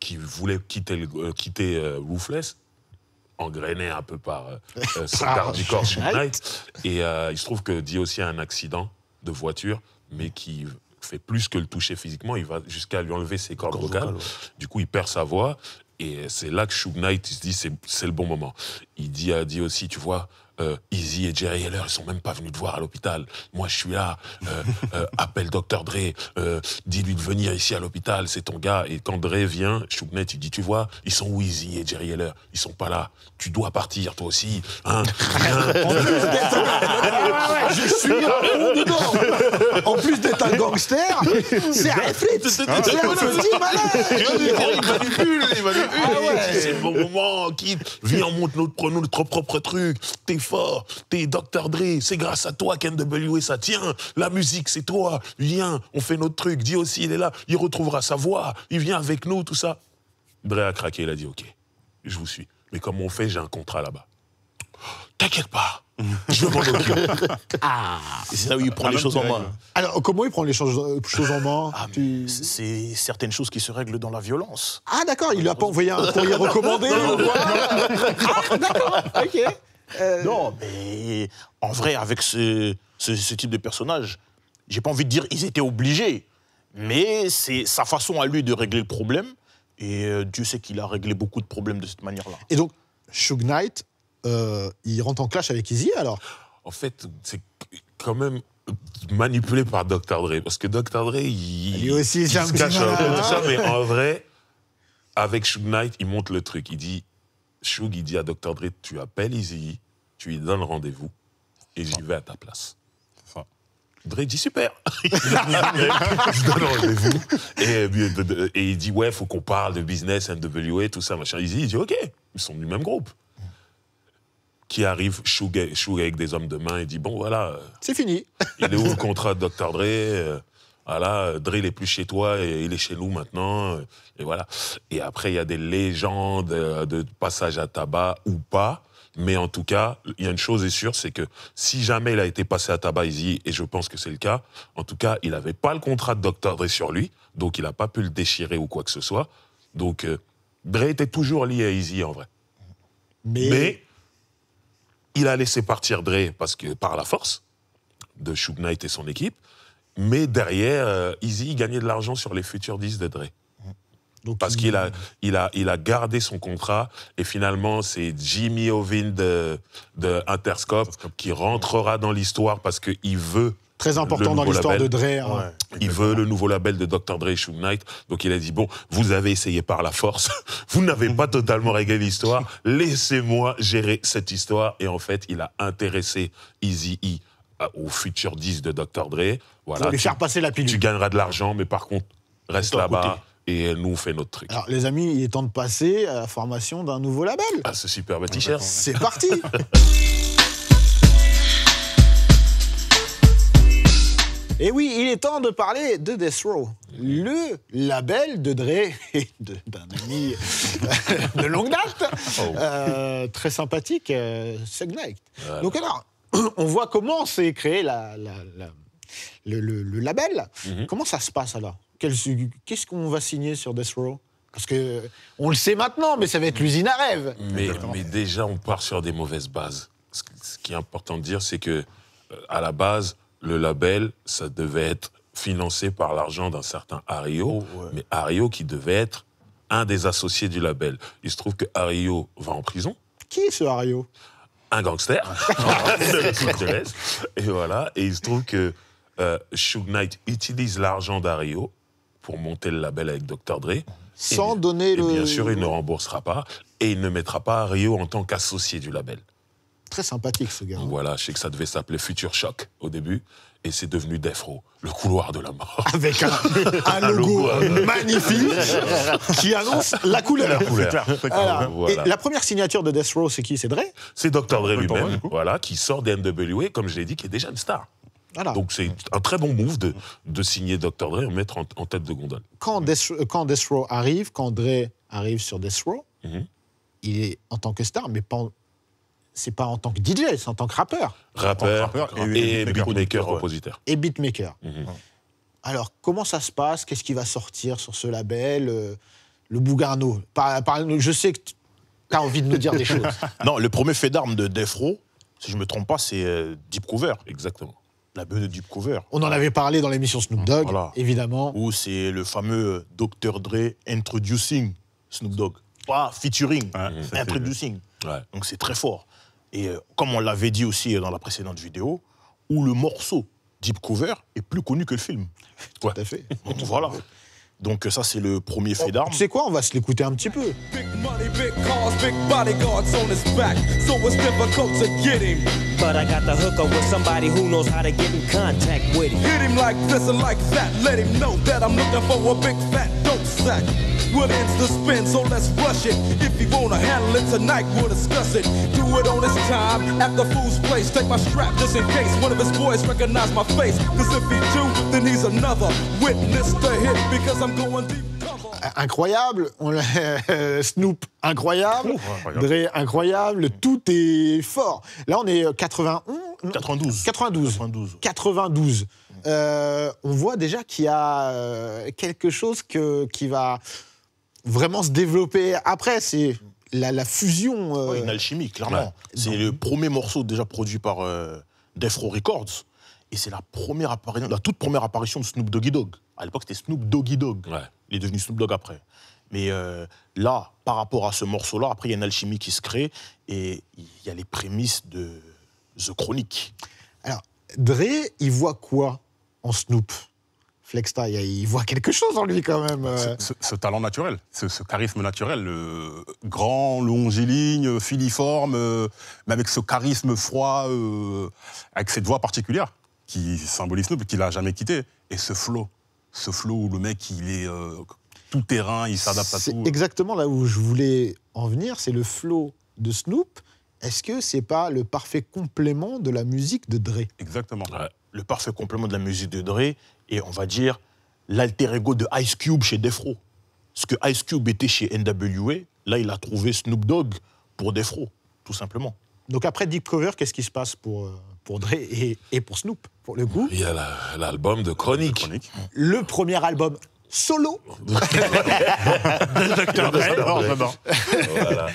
qui voulait quitter, quitter Ruthless, engrainé un peu par euh, euh ah, corps, Knight. Et euh, il se trouve que Dio aussi a un accident de voiture, mais qui fait plus que le toucher physiquement, il va jusqu'à lui enlever ses cordes vocales. Du coup, il perd sa voix. Et c'est là que Shug Knight se dit c'est le bon moment. Il dit à euh, Dio aussi, tu vois, Easy euh, et Jerry Heller, ils sont même pas venus te voir à l'hôpital. Moi, je suis là. Euh, euh, appelle Docteur Dre, dis-lui de venir ici à l'hôpital, c'est ton gars. Et quand Dre vient, Choupnet, il dis, tu vois, ils sont où Easy et Jerry Heller Ils sont pas là. Tu dois partir, toi aussi. Hein en En plus d'être un gangster, c'est un C'est un petit malade. Il manipule, il manipule. Ah c'est le bon moment, quitte. Viens, monte notre, notre propre truc. T'es fort, t'es Dr Dre, c'est grâce à toi qu'NWA ça tient, la musique c'est toi, viens, on fait notre truc, dis aussi il est là, il retrouvera sa voix, il vient avec nous, tout ça. Dre a craqué, il a dit ok, je vous suis, mais comme on fait, j'ai un contrat là-bas. T'inquiète pas, je veux m'en ah, c'est là où il prend ah, les choses en main. Alors, comment il prend les choses, euh, en main ah, C'est certaines choses qui se règlent dans la violence. Ah, d'accord, il lui a pas envoyé un courrier recommandé. ah, d'accord, ok. Euh, non, mais en vrai, avec ce, type de personnage, j'ai pas envie de dire ils étaient obligés, mais c'est sa façon à lui de régler le problème. Et euh, Dieu sait qu'il a réglé beaucoup de problèmes de cette manière-là. Et donc, Shug Knight, euh, il rentre en clash avec Izzy alors En fait, c'est quand même manipulé par Dr. Dre. Parce que Dr. Dre, il. aussi, se cache ça, mais en vrai, avec Shug Knight, il monte le truc. Il dit il dit à Dr. Dre, tu appelles Izzy, tu lui donnes rendez-vous et j'y vais à ta place. Dre dit super. je donne rendez-vous. Euh, et, il dit ouais, faut qu'on parle de business, NWA, tout ça, machin. Izzy il dit ok, ils sont du même groupe. Qui arrive, Shug avec des hommes de main, et dit bon voilà. Euh, C'est fini. Il est où le contrat de Dr. Dre euh, Dre, il est plus chez toi et il est chez nous maintenant. Et voilà. Et après, il y a des légendes euh, de passage à tabac ou pas. Mais en tout cas, il y a une chose est sûre, c'est que si jamais il a été passé à tabac ici, et je pense que c'est le cas, en tout cas, il n'avait pas le contrat de Dr. Dre sur lui, donc il n'a pas pu le déchirer ou quoi que ce soit. Donc, euh, Dre était toujours lié à Izzy, en vrai. Mais... il a laissé partir Dre parce que, par la force de Shug Knight et son équipe. Mais derrière, Easy euh, Easy gagnait de l'argent sur les futurs 10 de Dre. Parce qu'il a, il a, il a gardé son contrat et finalement c'est Jimmy Ovin de, Interscope, qui rentrera dans l'histoire parce qu'il veut. Très important dans l'histoire de Dre. Hein. il veut le nouveau label de Dr. Dre et Knight. Donc il a dit bon, vous avez essayé par la force, vous n'avez pas totalement réglé l'histoire, laissez-moi gérer cette histoire. Et en fait, il a intéressé Easy E ah, au futur 10 de Dr. Dre. Voilà, tu, faire passer la pilule. Tu gagneras de l'argent, mais par contre, reste là-bas et nous on fait notre truc. Alors les amis, il est temps de passer à la formation d'un nouveau label. Ah ce super bah, t C'est parti Et oui, il est temps de parler de Death Row, le label de Dre et d'un ami de longue date, oh. euh, très sympathique, euh, Donc alors, on voit comment s'est créé le, label. Mhm. Comment ça se passe alors Qu'est-ce qu'on va signer sur Death Row parce que euh, on le sait maintenant, mais ça va être mhm. l'usine à rêve. Mais, déjà, on part sur des mauvaises bases. Ce, qui est important de dire, c'est que euh, à la base, le label, ça devait être financé par l'argent d'un certain Ario, oh, mais Ario qui devait être un des associés du label. Il se trouve que Ario va en prison. Qui est ce Ario un gangster Et voilà, et il se trouve que euh, Knight utilise l'argent d'Ario pour monter le label avec Dr. Dre. Sans donner le. Bien sûr, il ne remboursera pas et il ne mettra pas Ario en tant qu'associé du label. Très sympathique ce gars. Voilà, je sais que ça devait s'appeler Future Shock au début et c'est devenu Row, le couloir de la mort. Avec un, logo, hein. magnifique qui annonce la couleur. La, et la première signature de Death Row, c'est qui C'est Dre C'est Dr. Dre lui-même, voilà, qui sort des NWA, comme je l'ai dit, qui est déjà une star. Voilà. Donc c'est un très bon move de, signer Dr. Dre et mettre en, tête de gondole. Quand mm. Death, Row arrive, quand Dre arrive sur Death Row, mhm. il est en tant que star, mais pas c'est pas en tant que DJ, c'est en tant que rappeur. Rappeur, et, beatmaker, compositeur. Et beatmaker. Mhm. Alors, comment ça se passe Qu'est-ce qui va sortir sur ce label euh, Le Bougarno Je sais que tu as envie de nous dire des choses. Non, le premier fait d'armes de Defro, si je ne me trompe pas, c'est euh, Deep Cover. Exactement. La bonne de Deep Cover. On en avait parlé dans l'émission Snoop Dogg, évidemment. Où c'est le fameux euh, Dr. Dre introducing Snoop Dogg. Pas featuring, introducing. Donc c'est très fort. Et euh, comme on l'avait dit aussi dans la précédente vidéo, où le morceau Deep Cover est plus connu que le film. Tout à fait. voilà. Donc ça, c'est le premier fait d'armes. C'est quoi On va se l'écouter un petit peu. Big money, big cars, big bodyguards on his back. So it's difficult to get him. But I got the hooker with somebody who knows how to get in contact with him. Hit him like this and like that. Let him know that I'm looking for a big fat sack. Williams to spin, so let's rush it. If you wanna handle it tonight, we'll discuss it. Do it on this time, at the fool's place. Take my strap just in case one of his boys recognize my face. Cause if he do, then he's another witness to hit because I'm going deep. incroyable, on l'a... Snoop incroyable, incroyable, Dre incroyable, tout est fort. Là on est 91, 92, 92, 92, 92. Euh, on voit déjà qu'il y a euh, quelque chose qui va vraiment se développer après. C'est la, fusion. Euh, une alchimie, clairement. C'est le premier morceau déjà produit par Defro Records. Et c'est la, la toute première apparition de Snoop Doggy Dogg. À l'époque, c'était Snoop Doggy Dogg. Il est devenu Snoop Dogg après. Mais là, par rapport à ce morceau-là, après, il y a une alchimie qui se crée et il y a les prémices de The Chronique. – Alors, Dre, il voit quoi en Snoop Flexta, il voit quelque chose en lui quand même. Ce, talent naturel, ce, charisme naturel, le grand, longiligne, filiforme, euh, mais avec ce charisme froid, euh, avec cette voix particulière qui symbolise Snoop, qu'il n'a jamais quitté, et ce flow, ce flow où le mec il est euh, tout terrain, il s'adapte à tout. C'est exactement là où je voulais en venir, c'est le flow de Snoop. Est-ce que c'est pas le parfait complément de la musique de Dre Exactement le parfait complément de la musique de Dre et on va dire l'alter ego de Ice Cube chez Defro. Ce que Ice Cube était chez NWA, là il a trouvé Snoop Dogg pour Defro, tout simplement. Donc après Deep Cover, qu'est-ce qui se passe pour, euh, pour Dre et, pour Snoop, pour le coup Il y a l'album de Chronique. Le premier album solo de Dr. Voilà.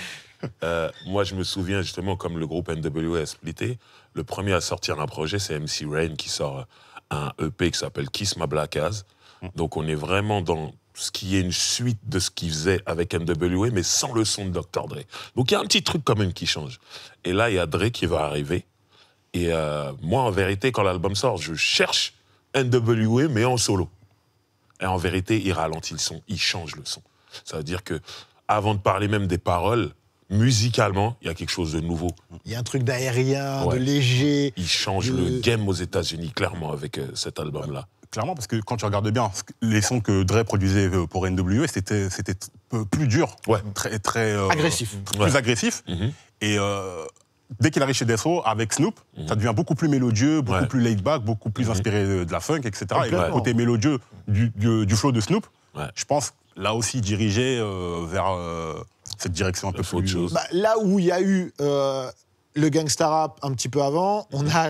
Euh, moi, je me souviens justement, comme le groupe NWA a splitté, le premier à sortir un projet, c'est MC Rain qui sort un EP qui s'appelle Kiss My Black Ass. Mm. Donc, on est vraiment dans ce qui est une suite de ce qu'il faisait avec NWA, mais sans le son de Dr. Dre. Donc, il y a un petit truc quand même qui change. Et là, il y a Dre qui va arriver. Et euh, moi, en vérité, quand l'album sort, je cherche NWA, mais en solo. Et en vérité, il ralentit le son, il change le son. Ça veut dire que, avant de parler même des paroles, musicalement, il y a quelque chose de nouveau. Il y a un truc d'aérien, de léger. Il change le game aux États-Unis, clairement, avec euh, cet album-là. Euh, clairement, parce que quand tu regardes bien, les sons que Dre produisait euh, pour N.W.A. c'était plus dur, très, très agressif. Plus agressif. Mhm. Et dès qu'il arrive chez Row, avec Snoop, mhm. ça devient beaucoup plus mélodieux, beaucoup plus laid-back, beaucoup plus mhm. inspiré de, la funk, etc. Et le côté mélodieux du, flow de Snoop, je pense, là aussi dirigé vers cette direction un peu plus. chose. Bah, là où il y a eu euh, le gangsta rap un petit peu avant, on a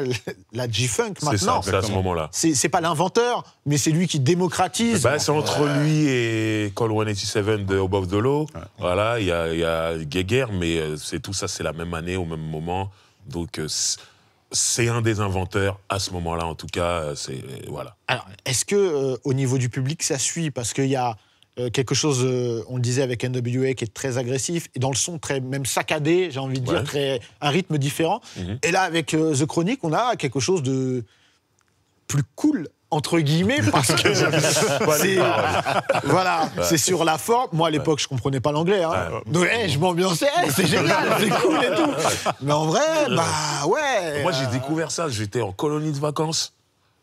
la G-Funk maintenant. C'est à ce moment-là. C'est pas l'inventeur, mais c'est lui qui démocratise. Bah, c'est entre lui et Call 187 de Above the Law. Voilà, il y a, y a mais euh, c'est tout ça, c'est la même année, au même moment. Donc euh, c'est un des inventeurs à ce moment-là, en tout cas. C'est voilà. Alors, est-ce que au niveau du public, ça suit Parce qu'il y a euh, quelque chose, euh, on le disait avec NWA, qui est très agressif, et dans le son très même saccadé, j'ai envie de dire, un rythme différent. Mhm. Et là, avec euh, The Chronic, on a quelque chose de plus cool, entre guillemets, parce que c'est, voilà, c'est sur la forme. Moi, à l'époque, je je comprenais pas l'anglais. Hein. Eh, je m'ambiançais, eh, c'est génial, c'est cool et tout. Mais en vrai, bah ouais. Moi, j'ai découvert ça. J'étais en colonie de vacances.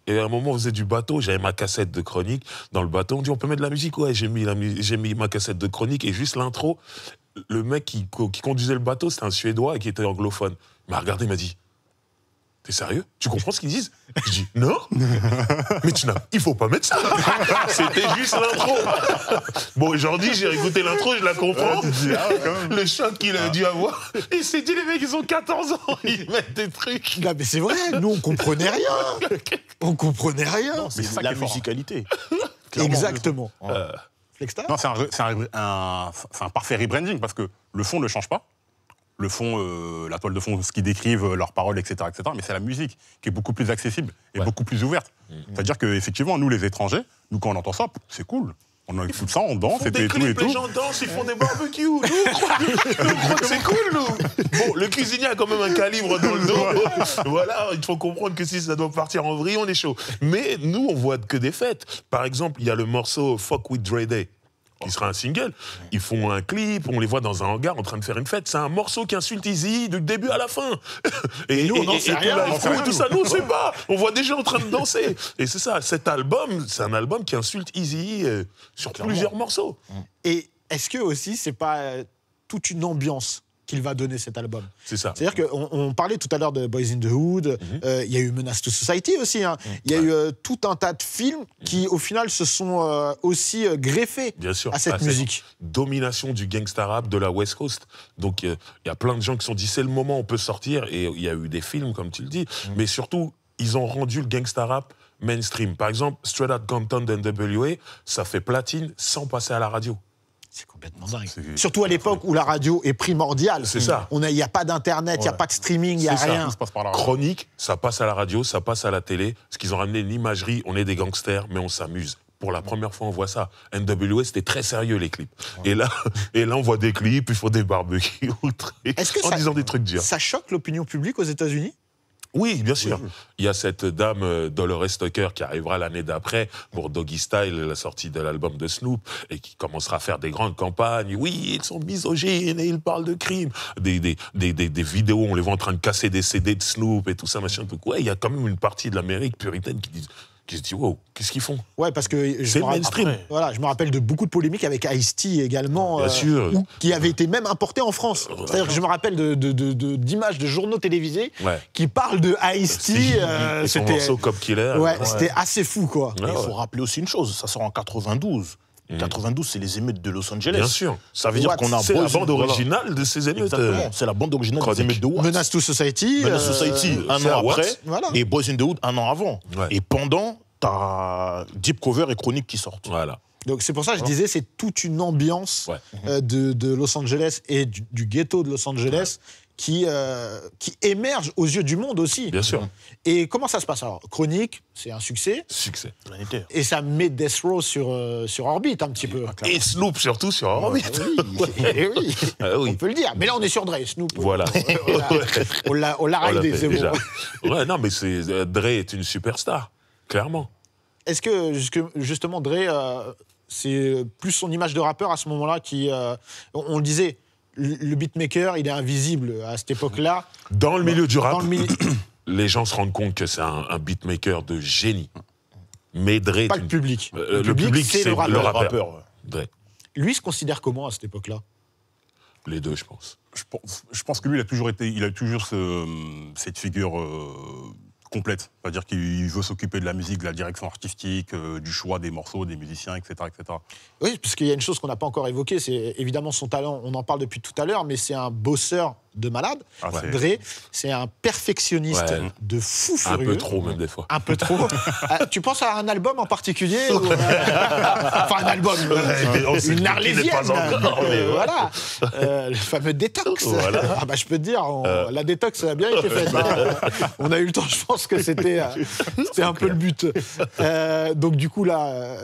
Et à un moment, on faisait du bateau, j'avais ma cassette de chronique. Dans le bateau, on dit on peut mettre de la musique. Ouais, j'ai mis, mis ma cassette de chronique et juste l'intro. Le mec qui, qui conduisait le bateau, c'était un Suédois et qui était anglophone. Il m'a regardé, il m'a dit T'es sérieux Tu comprends ce qu'ils disent Je dis non, mais tu n'as, il faut pas mettre ça. C'était juste l'intro. Bon, aujourd'hui, j'ai écouté l'intro, je la comprends. le choc qu'il a ah. dû avoir. il s'est dit les mecs, ils ont 14 ans, ils mettent des trucs. Non, mais c'est vrai, nous on comprenait rien. On comprenait rien. C'est la musicalité. Exactement. Non, c'est un, un parfait rebranding parce que le fond ne change pas le fond, euh, la toile de fond, ce qu'ils décrivent, euh, leurs paroles, etc., etc. Mais c'est la musique qui est beaucoup plus accessible et beaucoup plus ouverte. Mm, mm. C'est-à-dire qu'effectivement, nous, les étrangers, nous, quand on entend ça, c'est cool. On écoute ça, on danse, et Les gens dansent, ils font des barbecues. Nous, c'est cool, nous. Bon, le cuisinier a quand même un calibre dans le dos. voilà, il faut comprendre que si ça doit partir en vrille, on est chaud. Mais nous, on voit que des fêtes. Par exemple, il y a le morceau Fuck with Dre Day qui sera un single. Ils font un clip, on les voit dans un hangar en train de faire une fête. C'est un morceau qui insulte Easy du début à la fin. Et, nous, on n'en sait rien. On nous, on sait pas. On voit des gens en train de danser. Et c'est ça, cet album, c'est un album qui insulte Easy euh, sur plusieurs morceaux. Et est-ce que aussi, c'est pas euh, toute une ambiance qu'il va donner cet album. C'est ça. C'est-à-dire qu'on on parlait tout à l'heure de Boys in the Hood, mhm. euh, il y a eu Menace to Society aussi, hein. mhm. il y a eu euh, tout un tas de films mhm. qui, au final, se sont euh, aussi greffés Bien sûr, à cette ah, musique. domination du gangsta rap de la West Coast. Donc, il y a plein de gens qui se sont dit, c'est le moment, on peut sortir. Et il y a eu des films, comme tu le dis. Mais surtout, ils ont rendu le gangsta rap mainstream. Par exemple, Straight Out Compton N.W.A. ça fait platine sans passer à la radio. C'est complètement dingue. Surtout à l'époque où la radio est primordiale. C'est ça. Il n'y a, pas d'Internet, il n'y a pas de streaming, il n'y a rien. Chronique, ça passe à la radio, ça passe à la télé. Ce qu'ils ont ramené, l'imagerie, on est des gangsters, mais on s'amuse pour la première fois, on voit ça. NWA, c'était très sérieux, les clips. Et, là, et là, on voit des clips, ils font des barbecues, en disant des trucs durs. Ça choque l'opinion publique aux États-Unis oui, bien sûr. Il y a cette dame euh, Dolores Tucker qui arrivera l'année d'après pour Doggy Style, la sortie de l'album de Snoop, et qui commencera à faire des grandes campagnes. Oui, ils sont misogynes et ils parlent de crimes. Des, des, des, des, vidéos, on les voit en train de casser des CD de Snoop et tout ça, machin. Donc, ouais, il y a quand même une partie de l'Amérique puritaine qui dit qui se dit wow, qu'est-ce qu'ils font Ouais, parce que je me, voilà, je me rappelle de beaucoup de polémiques avec Ice-T également, Bien euh, sûr. qui avait été même importé en France. C'est-à-dire que je me rappelle d'images de, de, de, journaux télévisés qui parlent de Ice-T. Euh, c'était ouais, c'était assez fou, quoi. Il faut rappeler aussi une chose, ça sort en 92. 92, mmh. c'est les émeutes de Los Angeles. Bien sûr. Ça veut dire qu'on a c'est la bande originale de ces émeutes. Exactement. C'est la bande originale des émeutes de Watts. Menace to Society. Menace to euh, Society un an après. Et Boys in the Hood un an avant. Et pendant, t'as Deep Cover et Chronique qui sortent. Voilà. Donc c'est pour ça que je disais, c'est toute une ambiance euh, de, Los Angeles et du, ghetto de Los Angeles qui, euh, qui émerge aux yeux du monde aussi. Bien sûr. Et comment ça se passe alors Chronique, c'est un succès. Succès. Et ça met Death Row sur, euh, sur orbite un petit peu. Ah, Et Snoop surtout sur ah orbite. Ah oui, On peut le dire. Mais là, on est sur Dre, Snoop. Voilà. On l'a raidé, c'est bon. ouais, non, mais est, euh, Dre est une superstar, clairement. Est-ce que justement Dre, c'est plus son image de rappeur à ce moment-là qui. on, on le disait, le beatmaker, il est invisible à cette époque-là. Dans le milieu du rap, les gens se rendent compte que c'est un, beatmaker de génie. Mais Dre. pas le public. Euh, le public, c'est le rappeur. Dre. Lui se considère comment à cette époque-là Les deux, je pense. Je, pense- que lui, il a toujours été, il a toujours cette figure euh, complète. C'est-à-dire qu'il veut s'occuper de la musique, de la direction artistique, euh, du choix des morceaux, des musiciens, etc. etc. Oui, parce qu'il y a une chose qu'on n'a pas encore évoquée, c'est évidemment son talent. On en parle depuis tout à l'heure, mais c'est un bosseur de malade. Ah, Dre, c'est un perfectionniste de fou furieux. Un peu trop, même des fois. Un peu trop. Ah, tu penses à un album en particulier euh, Enfin, un album. Euh, une arlésienne. Hein. Euh, voilà. le fameux détox. Ah, bah, je peux te dire, la détox, a bien été faite. Bah, on a eu le temps, je pense que c'était un peu le but. donc, du coup, là,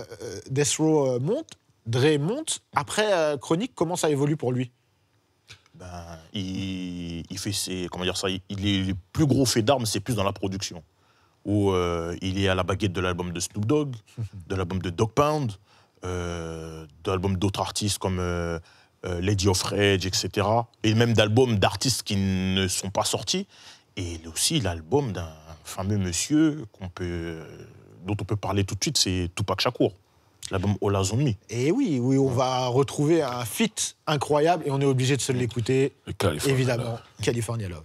Death Row monte. Dre monte. Après, Chronique, comment ça évolue pour lui ben, il, fait ses, comment dire ça, il, est le plus gros fait d'armes, c'est plus dans la production. Où euh, il est à la baguette de l'album de Snoop Dogg, de l'album de Dog Pound, euh, de l'album d'autres artistes comme euh, Lady of Rage, etc. Et même d'albums d'artistes qui ne sont pas sortis. Et aussi l'album d'un fameux monsieur peut, dont on peut parler tout de suite, c'est Tupac Shakur. L'album Ola Zombie. Et oui, oui, on va retrouver un feat incroyable et on est obligé de se l'écouter. Évidemment, California Love.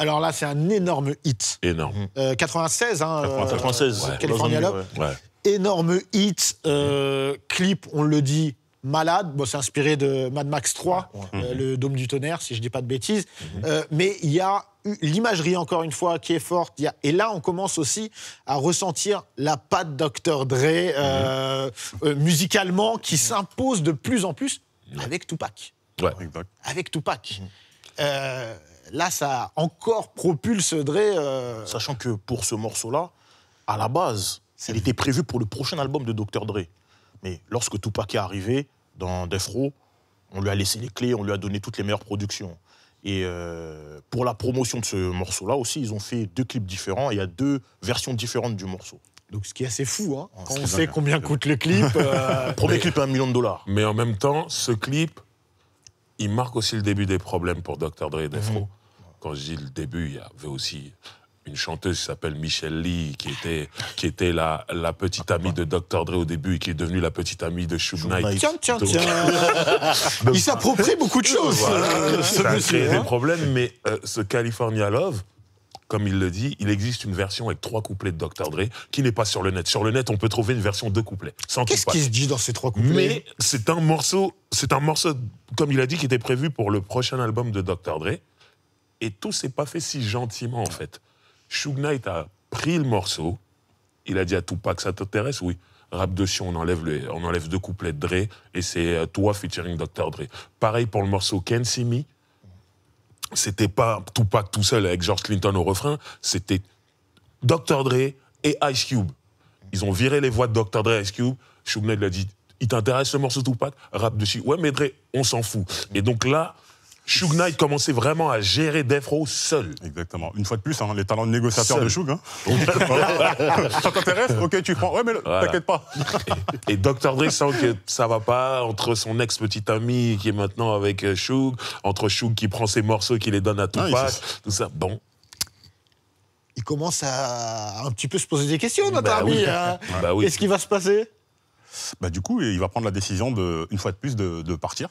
Alors là, c'est un énorme hit. Énorme. 96, euh, hein. 96, euh, euh, ouais. California Love. Énorme hit. Mm. clip, on le dit, malade. Bon, c'est inspiré de Mad Max 3, mm. le Dôme du Tonnerre, si je ne dis pas de bêtises. Mm-hmm. mais il y a l'imagerie, encore une fois, qui est forte. Et là, on commence aussi à ressentir la patte Dr. Dre mm-hmm. musicalement qui s'impose de plus en plus avec Tupac. Ouais. Avec Tupac. Mm-hmm là, ça encore propulse Dre. Euh, Sachant que pour ce morceau-là, à la base, il était prévu pour le prochain album de Dr. Dre. Mais lorsque Tupac est arrivé dans Death on lui a laissé les clés, on lui a donné toutes les meilleures productions. Et euh, pour la promotion de ce morceau-là aussi, ils ont fait deux clips différents il y a deux versions différentes du morceau. Donc ce qui est assez fou, hein, on sait hein. combien coûte le clip. Euh, Premier clip un million de dollars. Mais en même temps, ce clip, il marque aussi le début des problèmes pour Dr. Dre et Defro quand je dis le début, il y avait aussi une chanteuse qui s'appelle Michelle Lee, qui était, qui était la, la petite amie de Dr. Dre au début, qui est devenue la petite amie de Shug Knight. Tiens, tiens, tiens. Il s'approprie beaucoup de euh, choses. ça a créé des problèmes, mais euh, ce California Love, comme il le dit, il existe une version avec trois couplets de Dr. Dre qui n'est pas sur le net. Sur le net, on peut trouver une version de couplets. Qu'est-ce qui se dit dans ces trois couplets Mais c'est un morceau, c'est un morceau, comme il a dit, qui était prévu pour le prochain album de Dr. Dre. Et tout s'est pas fait si gentiment, en fait. Shug Knight a pris le morceau. Il a dit à Tupac, ça t'intéresse Oui. Rap de chien, on enlève, le, on enlève deux couplets de Dre et c'est euh, toi featuring Dr. Dre. Pareil pour le morceau Ken See Me. C'était pas Tupac tout seul avec George Clinton au refrain, c'était Dr. Dre et Ice Cube. Ils ont viré les voix de Dr. Dre et Ice Cube. Shug Knight l'a dit il t'intéresse ce morceau Tupac Rap de chien, Ouais, mais Dre, on s'en fout. Et donc là, Shug Knight commençait vraiment à gérer Defro seul. Exactement. Une fois de plus, hein, les talents de négociateur de Shug. Hein. ça t'intéresse Ok, tu prends. Ouais, mais t'inquiète pas. et, Dr. Dre sent que ça va pas entre son ex petite ami qui est maintenant avec euh, Shug, entre Shug qui prend ses morceaux, qui les donne à Tupac, tout ça. Bon, il commence à un petit peu se poser des questions, notre bah ami. Hein. Bah Qu'est-ce qui va se passer bah, Du coup, il va prendre la décision, une fois de plus, de partir.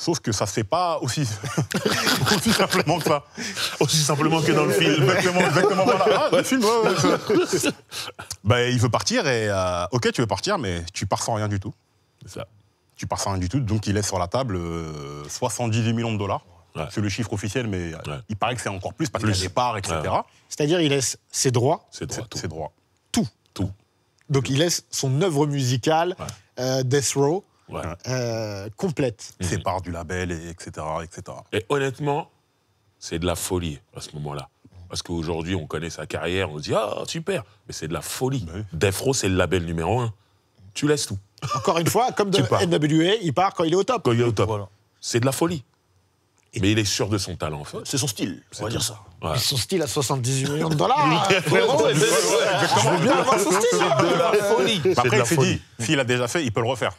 Sauf que ça ne fait pas aussi, aussi simplement que ça. Aussi simplement que dans le film. Exactement, Ah, le film, ouais, ben, il veut partir et. Euh, ok, tu veux partir, mais tu pars sans rien du tout. C'est ça. Tu pars sans rien du tout, donc il laisse sur la table 70 euh, 78 millions de dollars. C'est le chiffre officiel, mais euh, il paraît que c'est encore plus parce que y a etc. C'est-à-dire, il laisse ses droits. Ses droits. Ses, droits. Tout. Tout. Donc, il laisse son œuvre musicale, Death Row. Hein. Euh, complète. Mhm. c'est Sépare du label, et etc., etc. Et honnêtement, c'est de la folie à ce moment-là. Parce qu'aujourd'hui, on connaît sa carrière, on se dit Ah, super Mais c'est de la folie. Defro, c'est le label numéro un. Tu laisses tout. Encore une fois, comme de NWA, il part quand il est au top. Quand il est au top. C'est de la folie mais il est sûr de son talent, en C'est son style, on va dire ça. Son style à 78 millions de dollars. je veux bien avoir son style. Hein. de la folie. Après, il a déjà fait, il peut le refaire.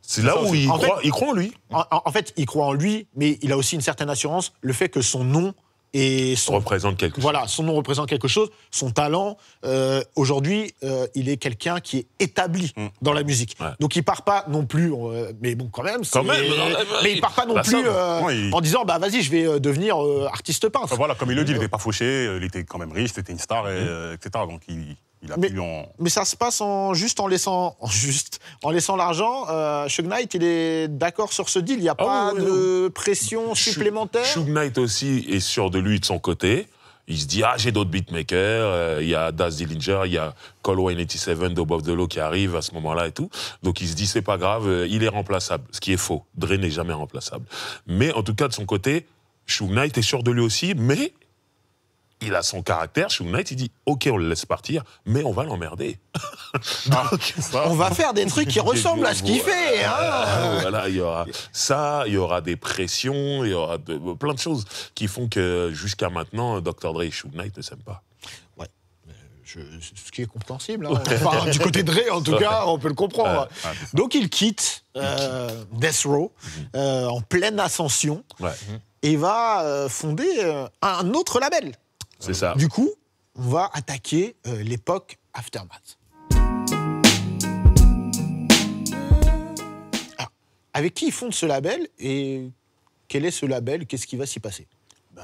C'est là où il croit, en lui. en, fait, il croit en lui, mais il a aussi une certaine assurance, le fait que son nom et son, représente quelque voilà, son nom représente quelque chose. Son talent, euh, aujourd'hui, euh, il est quelqu'un qui est établi mm. dans la musique. Donc il part pas non plus, euh, mais bon, quand même. mais, il, part pas non bah, plus en disant, bah vas-y, je vais devenir artiste peintre. voilà, comme il le dit, il n'était pas fauché, il était quand même riche, c'était une star, etc. Donc il mais, ça se passe en, juste en laissant, juste, en laissant l'argent. Euh, Shug Knight, il est d'accord sur ce deal. Il n'y a ah pas de pression supplémentaire. Shug Knight aussi est sûr de lui de son côté. Il se dit ah j'ai d'autres beatmakers. Euh, il y a Daz Dillinger, il y a Colway 97 de Bob qui arrive à ce moment-là et tout. Donc il se dit c'est pas grave, euh, il est remplaçable. Ce qui est faux. Dre n'est jamais remplaçable. Mais en tout cas de son côté, Shug Knight est sûr de lui aussi, mais il a son caractère. Chez Knight, il dit Ok, on le laisse partir, mais on va l'emmerder. on va faire des trucs qui ressemblent à ce qu'il fait. Euh, hein. euh, voilà, il y aura ça, il y aura des pressions, il y aura euh, plein de choses qui font que jusqu'à maintenant, Dr. Dre et Shoot Knight ne s'aiment pas. Ouais. ce qui est compréhensible. Hein. du côté de Dre, en tout cas, on peut le comprendre. Donc, il quitte Death Row mhm. en pleine ascension et va fonder un autre label. C'est ça. Du coup, on va attaquer euh, l'époque Aftermath. Ah, avec qui ils fondent ce label et quel est ce label Qu'est-ce qui va s'y passer ben,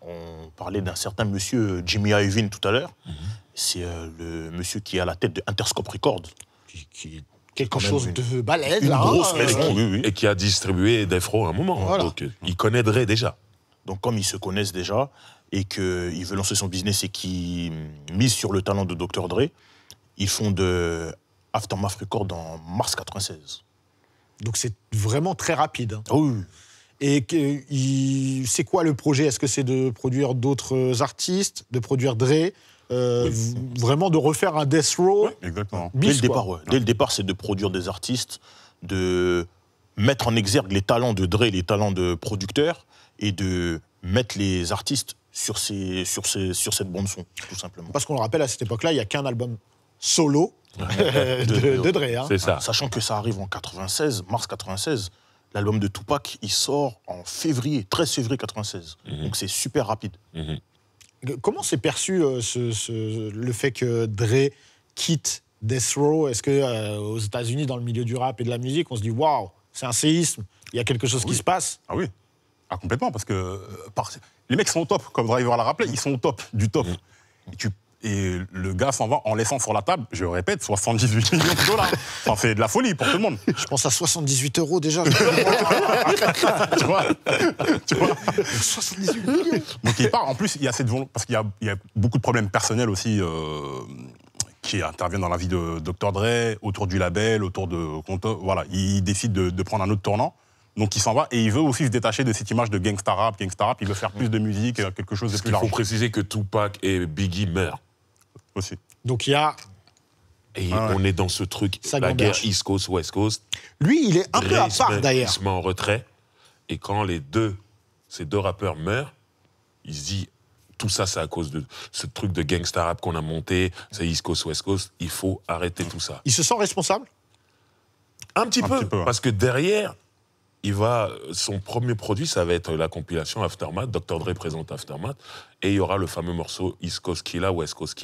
On parlait d'un certain monsieur Jimmy Iovine tout à l'heure. Mhm. C'est euh, le monsieur qui est à la tête de Interscope Records. Qui, qui quelque chose de balèze. Une grosse hein, euh, Et qui a distribué Defro à un moment. Mhm. Il Donc, déjà. Donc, comme ils se connaissent déjà, et qu'il veut lancer son business et qui mise sur le talent de Dr. Dre, ils fonde Aftermath Record en mars 96. Donc c'est vraiment très rapide. Hein. Oh oui. Et c'est quoi le projet Est-ce que c'est de produire d'autres artistes, de produire Dre euh, Vraiment de refaire un Death Row Exactement. Dès, le départ, ouais. Dès le départ, c'est de produire des artistes, de mettre en exergue les talents de Dre, les talents de producteurs, et de mettre les artistes sur, ces, sur, sur cette bande-son, tout simplement. Parce qu'on le rappelle, à cette époque-là, il n'y a qu'un album solo de, Dre. Hein. Ça. Sachant que ça arrive en 96, mars 96. L'album de Tupac, il sort en février, 13 février 96. Mhm. Donc c'est super rapide. Mhm. Comment s'est perçu euh, le fait que Dre quitte Death Row Est-ce que euh, aux États-Unis, dans le milieu du rap et de la musique, on se dit waouh, c'est un séisme, il y a quelque chose qui se passe Ah oui, ah, complètement, parce que euh, par, les mecs sont au top, comme Driver l'a rappelé, mm. ils sont au top, du top. Mm. Et, le gars s'en va en laissant sur la table, je répète, 78 millions de dollars. Ça fait de la folie pour tout le monde. Je pense à 78 euros déjà. tu vois, 78 millions. Donc il part. En plus, il y a cette parce qu'il y, a beaucoup de problèmes personnels aussi. Euh, qui interviennent dans la vie de Dr Dre, autour du label, autour de... Voilà, il décide de prendre un autre tournant. Donc il s'en va et il veut aussi se détacher de cette image de gangsta rap, gangsta rap. Il veut faire plus de musique, euh, quelque chose de plus large. Il faut préciser que Tupac et Biggie meurent. Aussi. Donc il y a et ah on est dans ce truc, la guerre East Coast, West Coast. Lui, il est un peu à part d'ailleurs. Il se met en retrait. Et quand les deux, ces deux rappeurs meurent, il se dit tout ça, c'est à cause de ce truc de gangsta rap qu'on a monté, c'est East Coast, West Coast. Il faut arrêter tout ça. Il se sent responsable un petit peu, parce que derrière, il va, son premier produit, ça va être la compilation Aftermath, Dr. Dre présente Aftermath, et il y aura le fameux morceau East Coast West Coast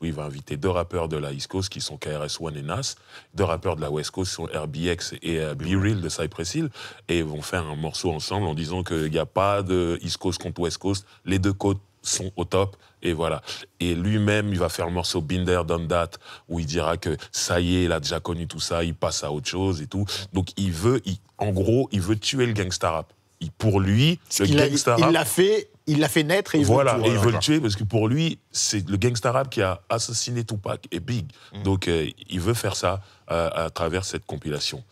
où il va inviter deux rappeurs de la East Coast, qui sont KRS-One et Nas, deux rappeurs de la West Coast, qui sont RBX et euh, B-Real de Cypress Hill, et ils vont faire un morceau ensemble en disant qu'il n'y a pas de East Coast contre West Coast, les deux côtes sont au top. Et voilà. Et lui-même, il va faire le morceau Binder Done That, où il dira que ça y est, il a déjà connu tout ça, il passe à autre chose et tout. Donc il veut, il, en gros, il veut tuer le gangsta rap. Il, pour lui, Ce le gangsta rap. Il l'a fait il l'a fait naître et il voilà, veut le tuer. Voilà, et il le tuer parce que pour lui, c'est le gangster arabe qui a assassiné Tupac et Big. Mm. Donc euh, il veut faire ça euh, à travers cette compilation.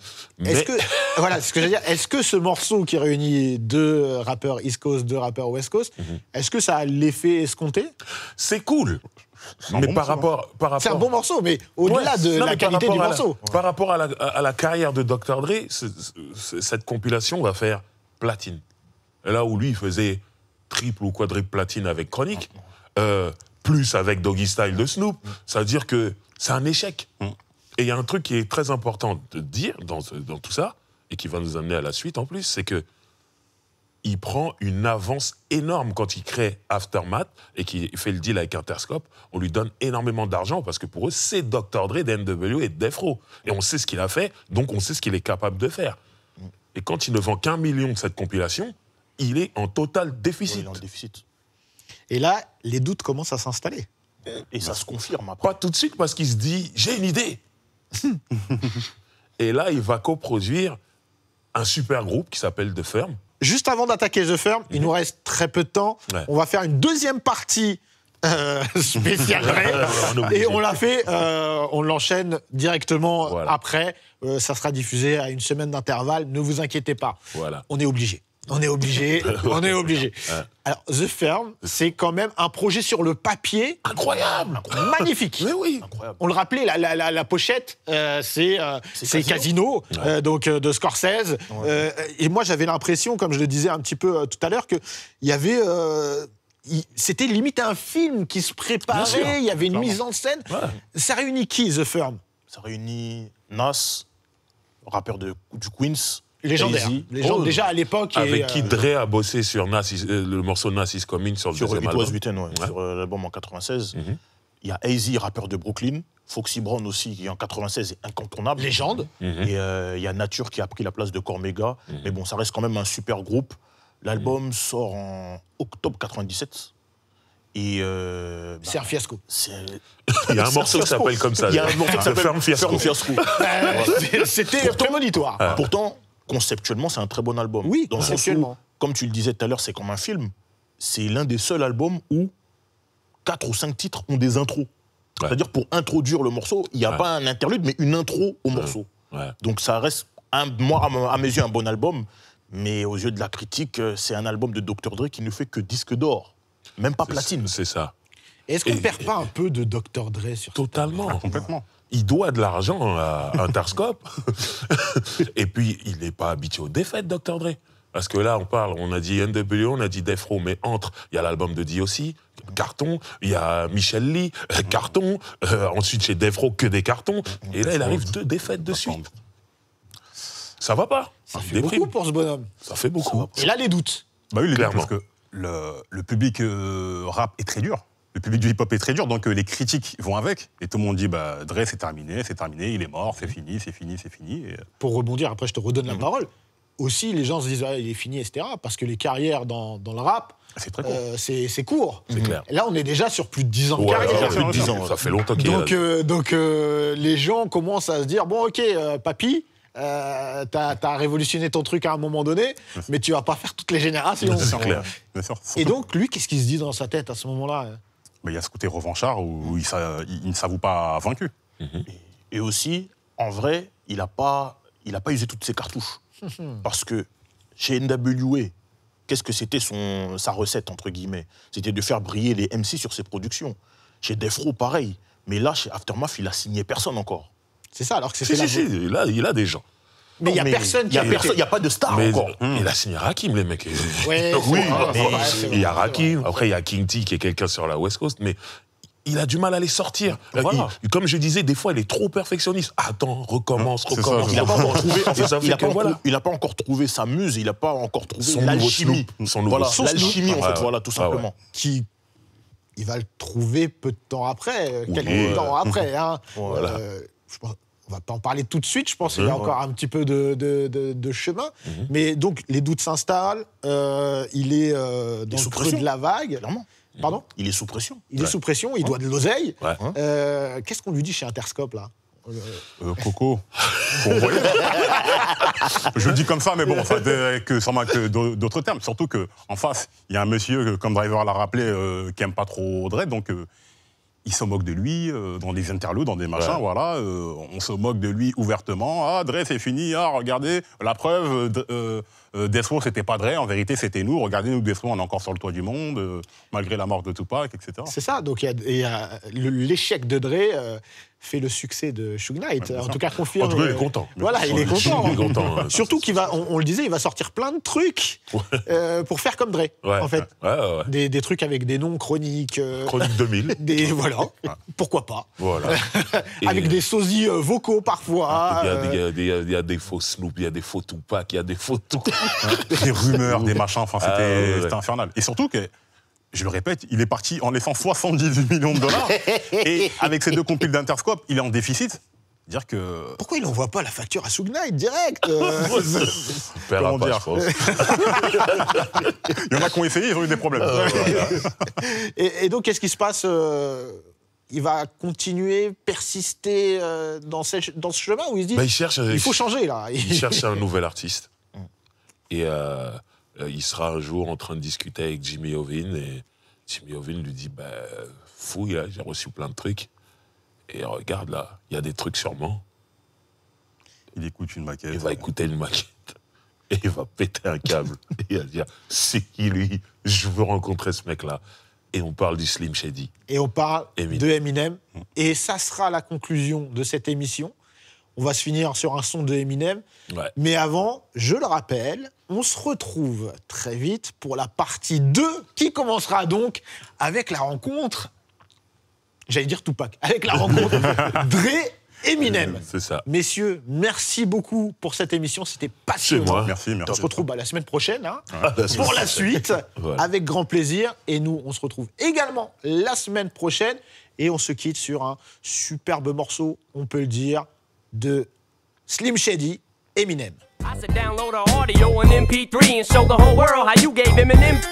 Est-ce que, voilà, ce que dire, est-ce que ce morceau qui réunit deux rappeurs East Coast, deux rappeurs West Coast, mm-hmm. est-ce que ça a l'effet escompté C'est cool mais par, rapport, par rapport. C'est un hein. bon morceau, mais au-delà de la qualité du morceau. par rapport à la, carrière de Dr. Dre, cette compilation va faire platine. Là où lui, il faisait triple ou quadruple platine avec Chronique, ah, euh, plus avec Doggy Style de Snoop. ça mm. à dire que c'est un échec. Mm. Et il y a un truc qui est très important de dire dans, dans tout ça, et qui va nous amener à la suite en plus, c'est que il prend une avance énorme quand il crée Aftermath et qui fait le deal avec Interscope. On lui donne énormément d'argent parce que pour eux, c'est Dr. Dre, DMW et Defro. Et on sait ce qu'il a fait, donc on sait ce qu'il est capable de faire. Mm. Et quand il ne vend qu'un million de cette compilation, il est en total déficit. en déficit. Et là, les doutes commencent à s'installer. Et, ça se confirme après. Pas tout de suite parce qu'il se dit j'ai une idée. et là, il va coproduire un super groupe qui s'appelle The Firm. Juste avant d'attaquer The Firm, il mhm. nous reste très peu de temps. On va faire une deuxième partie euh, et on l'a fait, euh, on l'enchaîne directement après. Euh, ça sera diffusé à une semaine d'intervalle. Ne vous inquiétez pas. Voilà. On est obligé. On est obligé, on est obligé. Alors, The Firm, c'est quand même un projet sur le papier. Incroyable Magnifique Oui, oui On le rappelait, la, pochette, euh, euh, c'est Casino, euh, donc de Scorsese. et moi, j'avais l'impression, comme je le disais un petit peu tout à l'heure, qu'il y avait c'était limite un film qui se préparait, il y avait une mise en scène. Ça réunit qui, The Firm Ça réunit Nas, rappeur de, du Queens, Légendaire. gens oh. déjà à l'époque. Avec qui euh, Dre a bossé sur euh, le morceau is Coming sur le sur Sur euh, l'album en 96. Mhm. Il y a AZ, rappeur de Brooklyn. Foxy Brown aussi, qui en 96 est incontournable. Légende. Mhm. Et il y a Nature qui a pris la place de Cormega. Mhm. Mais bon, ça reste quand même un super groupe. L'album sort en octobre 97. Et. Bah, c'est un fiasco. Il y a un morceau qui s'appelle comme ça. Il y a un morceau qui ah, s'appelle Ferme Fiasco. C'était prémonitoire. Pourtant, conceptuellement, c'est un très bon album. Oui, conceptuellement. comme tu le disais tout à l'heure, c'est comme un film. C'est l'un des seuls albums où quatre ou cinq titres ont des intros. C'est-à-dire pour introduire le morceau, il n'y a pas un interlude, mais une intro au mmh. morceau. Donc ça reste, un, à, mes yeux, un bon album. Mais aux yeux de la critique, euh, c'est un album de Dr. Dre qui ne fait que disque d'or, même pas platine. C'est ça. Est-ce qu'on ne perd pas un peu de Dr. Dre Totalement. complètement il doit de l'argent à Interscope. et puis, il n'est pas habitué aux défaites, Dr. Dre. Parce que là, on parle, on a dit NWO, on a dit Defro, mais entre, il y a l'album de aussi carton, il y a Michel Lee, euh, mm-hmm. carton, euh, ensuite chez Defro, que des cartons, et là, il arrive deux défaites dessus. suite. Ça va pas. Ça fait beaucoup pour ce bonhomme. Ça fait beaucoup. et là, les doutes. Bah parce que le, public euh, rap est très dur le public du hip-hop est très dur, donc euh, les critiques vont avec. Et tout le monde dit, bah, Dre, c'est terminé, c'est terminé, il est mort, c'est fini, c'est fini, c'est fini. Euh. Pour rebondir, après, je te redonne la mhm. parole. Aussi, les gens se disent, il est fini, etc. Parce que les carrières dans, le rap, ah, euh, c'est court. c'est Clair. Là, on est déjà sur plus de 10 ans de carrière. ça fait longtemps qu'il Donc, donc les gens commencent à se dire, bon, ok, papy, t'as as révolutionné ton truc à un moment donné, mais tu vas pas faire toutes les générations. Clair. Et donc, lui, qu'est-ce qu'il se dit dans sa tête à ce moment-là il y a ce côté revanchard où il, ne s'avoue pas vaincu. Mhm. et, aussi, en vrai, il n'a pas, usé toutes ses cartouches. parce que chez NWA, qu'est-ce que c'était sa recette, entre guillemets C'était de faire briller les MC sur ses productions. Chez Defro, pareil. Mais là, chez Aftermath, il a signé personne encore. C'est ça, alors que c'est si, là, il a des gens mais il n'y a personne qui a Il n'y a pas de star mais, encore. Il a hmm. signé Rakim, les mecs. oui, il y a Rakim. Après, il y a King T qui est quelqu'un sur la West Coast, mais il a du mal à les sortir. Euh, comme je disais, des fois, il est trop perfectionniste. Attends, recommence, recommence. il n'a pas, encore trouvé, pas, encore trouvé sa muse, il n'a pas encore trouvé son alchimie Son nouveau voilà, en fait, voilà, tout simplement. Qui, il va le trouver peu de temps après, euh, quelques temps après. Hein. Voilà. Euh, on va pas en parler tout de suite, je pense, qu'il y a encore un petit peu de, chemin. Mhm. Mais donc, les doutes s'installent, euh, il est euh, dans le creux de la vague. Pardon Il est sous pression. Il est sous pression, il doit de l'oseille. Euh, qu'est-ce qu'on lui dit chez Interscope, là Coco. voyez. Je le dis comme ça, mais bon, sans que d'autres termes. Surtout qu'en face, il y a un monsieur, comme Driver l'a rappelé, qui n'aime pas trop Audrey, donc il se moque de lui euh, dans des interludes, dans des machins, voilà. Euh, on se moque de lui ouvertement. Ah, Dre, c'est fini. Ah, regardez, la preuve, euh, euh c'était pas Dre. En vérité, c'était nous. Regardez, nous, Despo, on est encore sur le toit du monde, malgré la mort de Tupac, etc. C'est ça. Donc, il y a l'échec de Dre fait le succès de Shug Knight. en tout cas, confirme. il est euh, content. Voilà, il est content. content hein. Surtout qu'il va, on, le disait, il va sortir plein de trucs euh, pour faire comme Dre, en fait. Des, trucs avec des noms chroniques. Euh, chroniques 2000. Des, voilà. Pourquoi pas. Voilà. avec des sosies vocaux parfois. Ah, il y, a des faux Snoop, il y a des faux Tupac, il y a des faux des rumeurs, des machins. Enfin, ah, c'était infernal. Et surtout que je le répète, il est parti en laissant 78 millions de dollars. et avec ses deux compiles d'Interscope, il est en déficit. Dire que... Pourquoi il n'envoie pas la facture à Sougnight direct euh Comment pas, dire Il y en a qui ont essayé, ils ont eu des problèmes. Ah, et, donc, qu'est-ce qui se passe euh, il va continuer, persister euh, dans, ce, chemin où il dit bah, il, faut changer là. Il cherche un nouvel artiste. Mm. Et euh, il sera un jour en train de discuter avec Jimmy Ovin et Jimmy Ovin lui dit bah, fouille hein, j'ai reçu plein de trucs et regarde là, il y a des trucs sûrement. Il écoute une maquette. Il va écouter une maquette et il va péter un câble et il va dire c'est qui lui Je veux rencontrer ce mec là. Et on parle du Slim Shady. Et on parle de Eminem. Et ça sera la conclusion de cette émission. On va se finir sur un son de Eminem. Mais avant, je le rappelle, on se retrouve très vite pour la partie 2 qui commencera donc avec la rencontre. J'allais dire Tupac. Avec la rencontre Dre Eminem. C'est ça. Messieurs, merci beaucoup pour cette émission. C'était passionnant. Merci, On se retrouve la semaine prochaine hein, pour la suite, avec grand plaisir. Et nous, on se retrouve également la semaine prochaine. Et on se quitte sur un superbe morceau, on peut le dire de Slim Shady, Eminem. I said download audio on MP3 and show the whole world how you gave Eminem.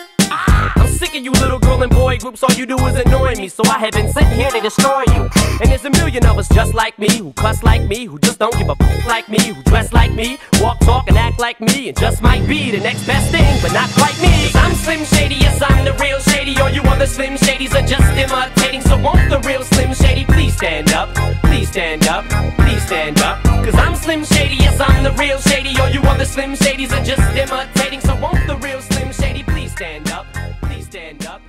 sick of you little girl and boy groups. All you do is annoy me. So I have been sitting here to destroy you. And there's a million of us just like me who cuss like me, who just don't give a fuck like me, who dress like me, walk, talk, and act like me, and just might be the next best thing, but not quite me. Cause I'm Slim Shady, yes, I'm the real Shady. All you other Slim Shadys are just imitating. So won't the real Slim Shady please stand up? Please stand up, please stand up. Cause I'm Slim Shady, yes, I'm the real Shady. All you other Slim Shadys are just imitating. So won't the real Slim Shady please stand up? stand up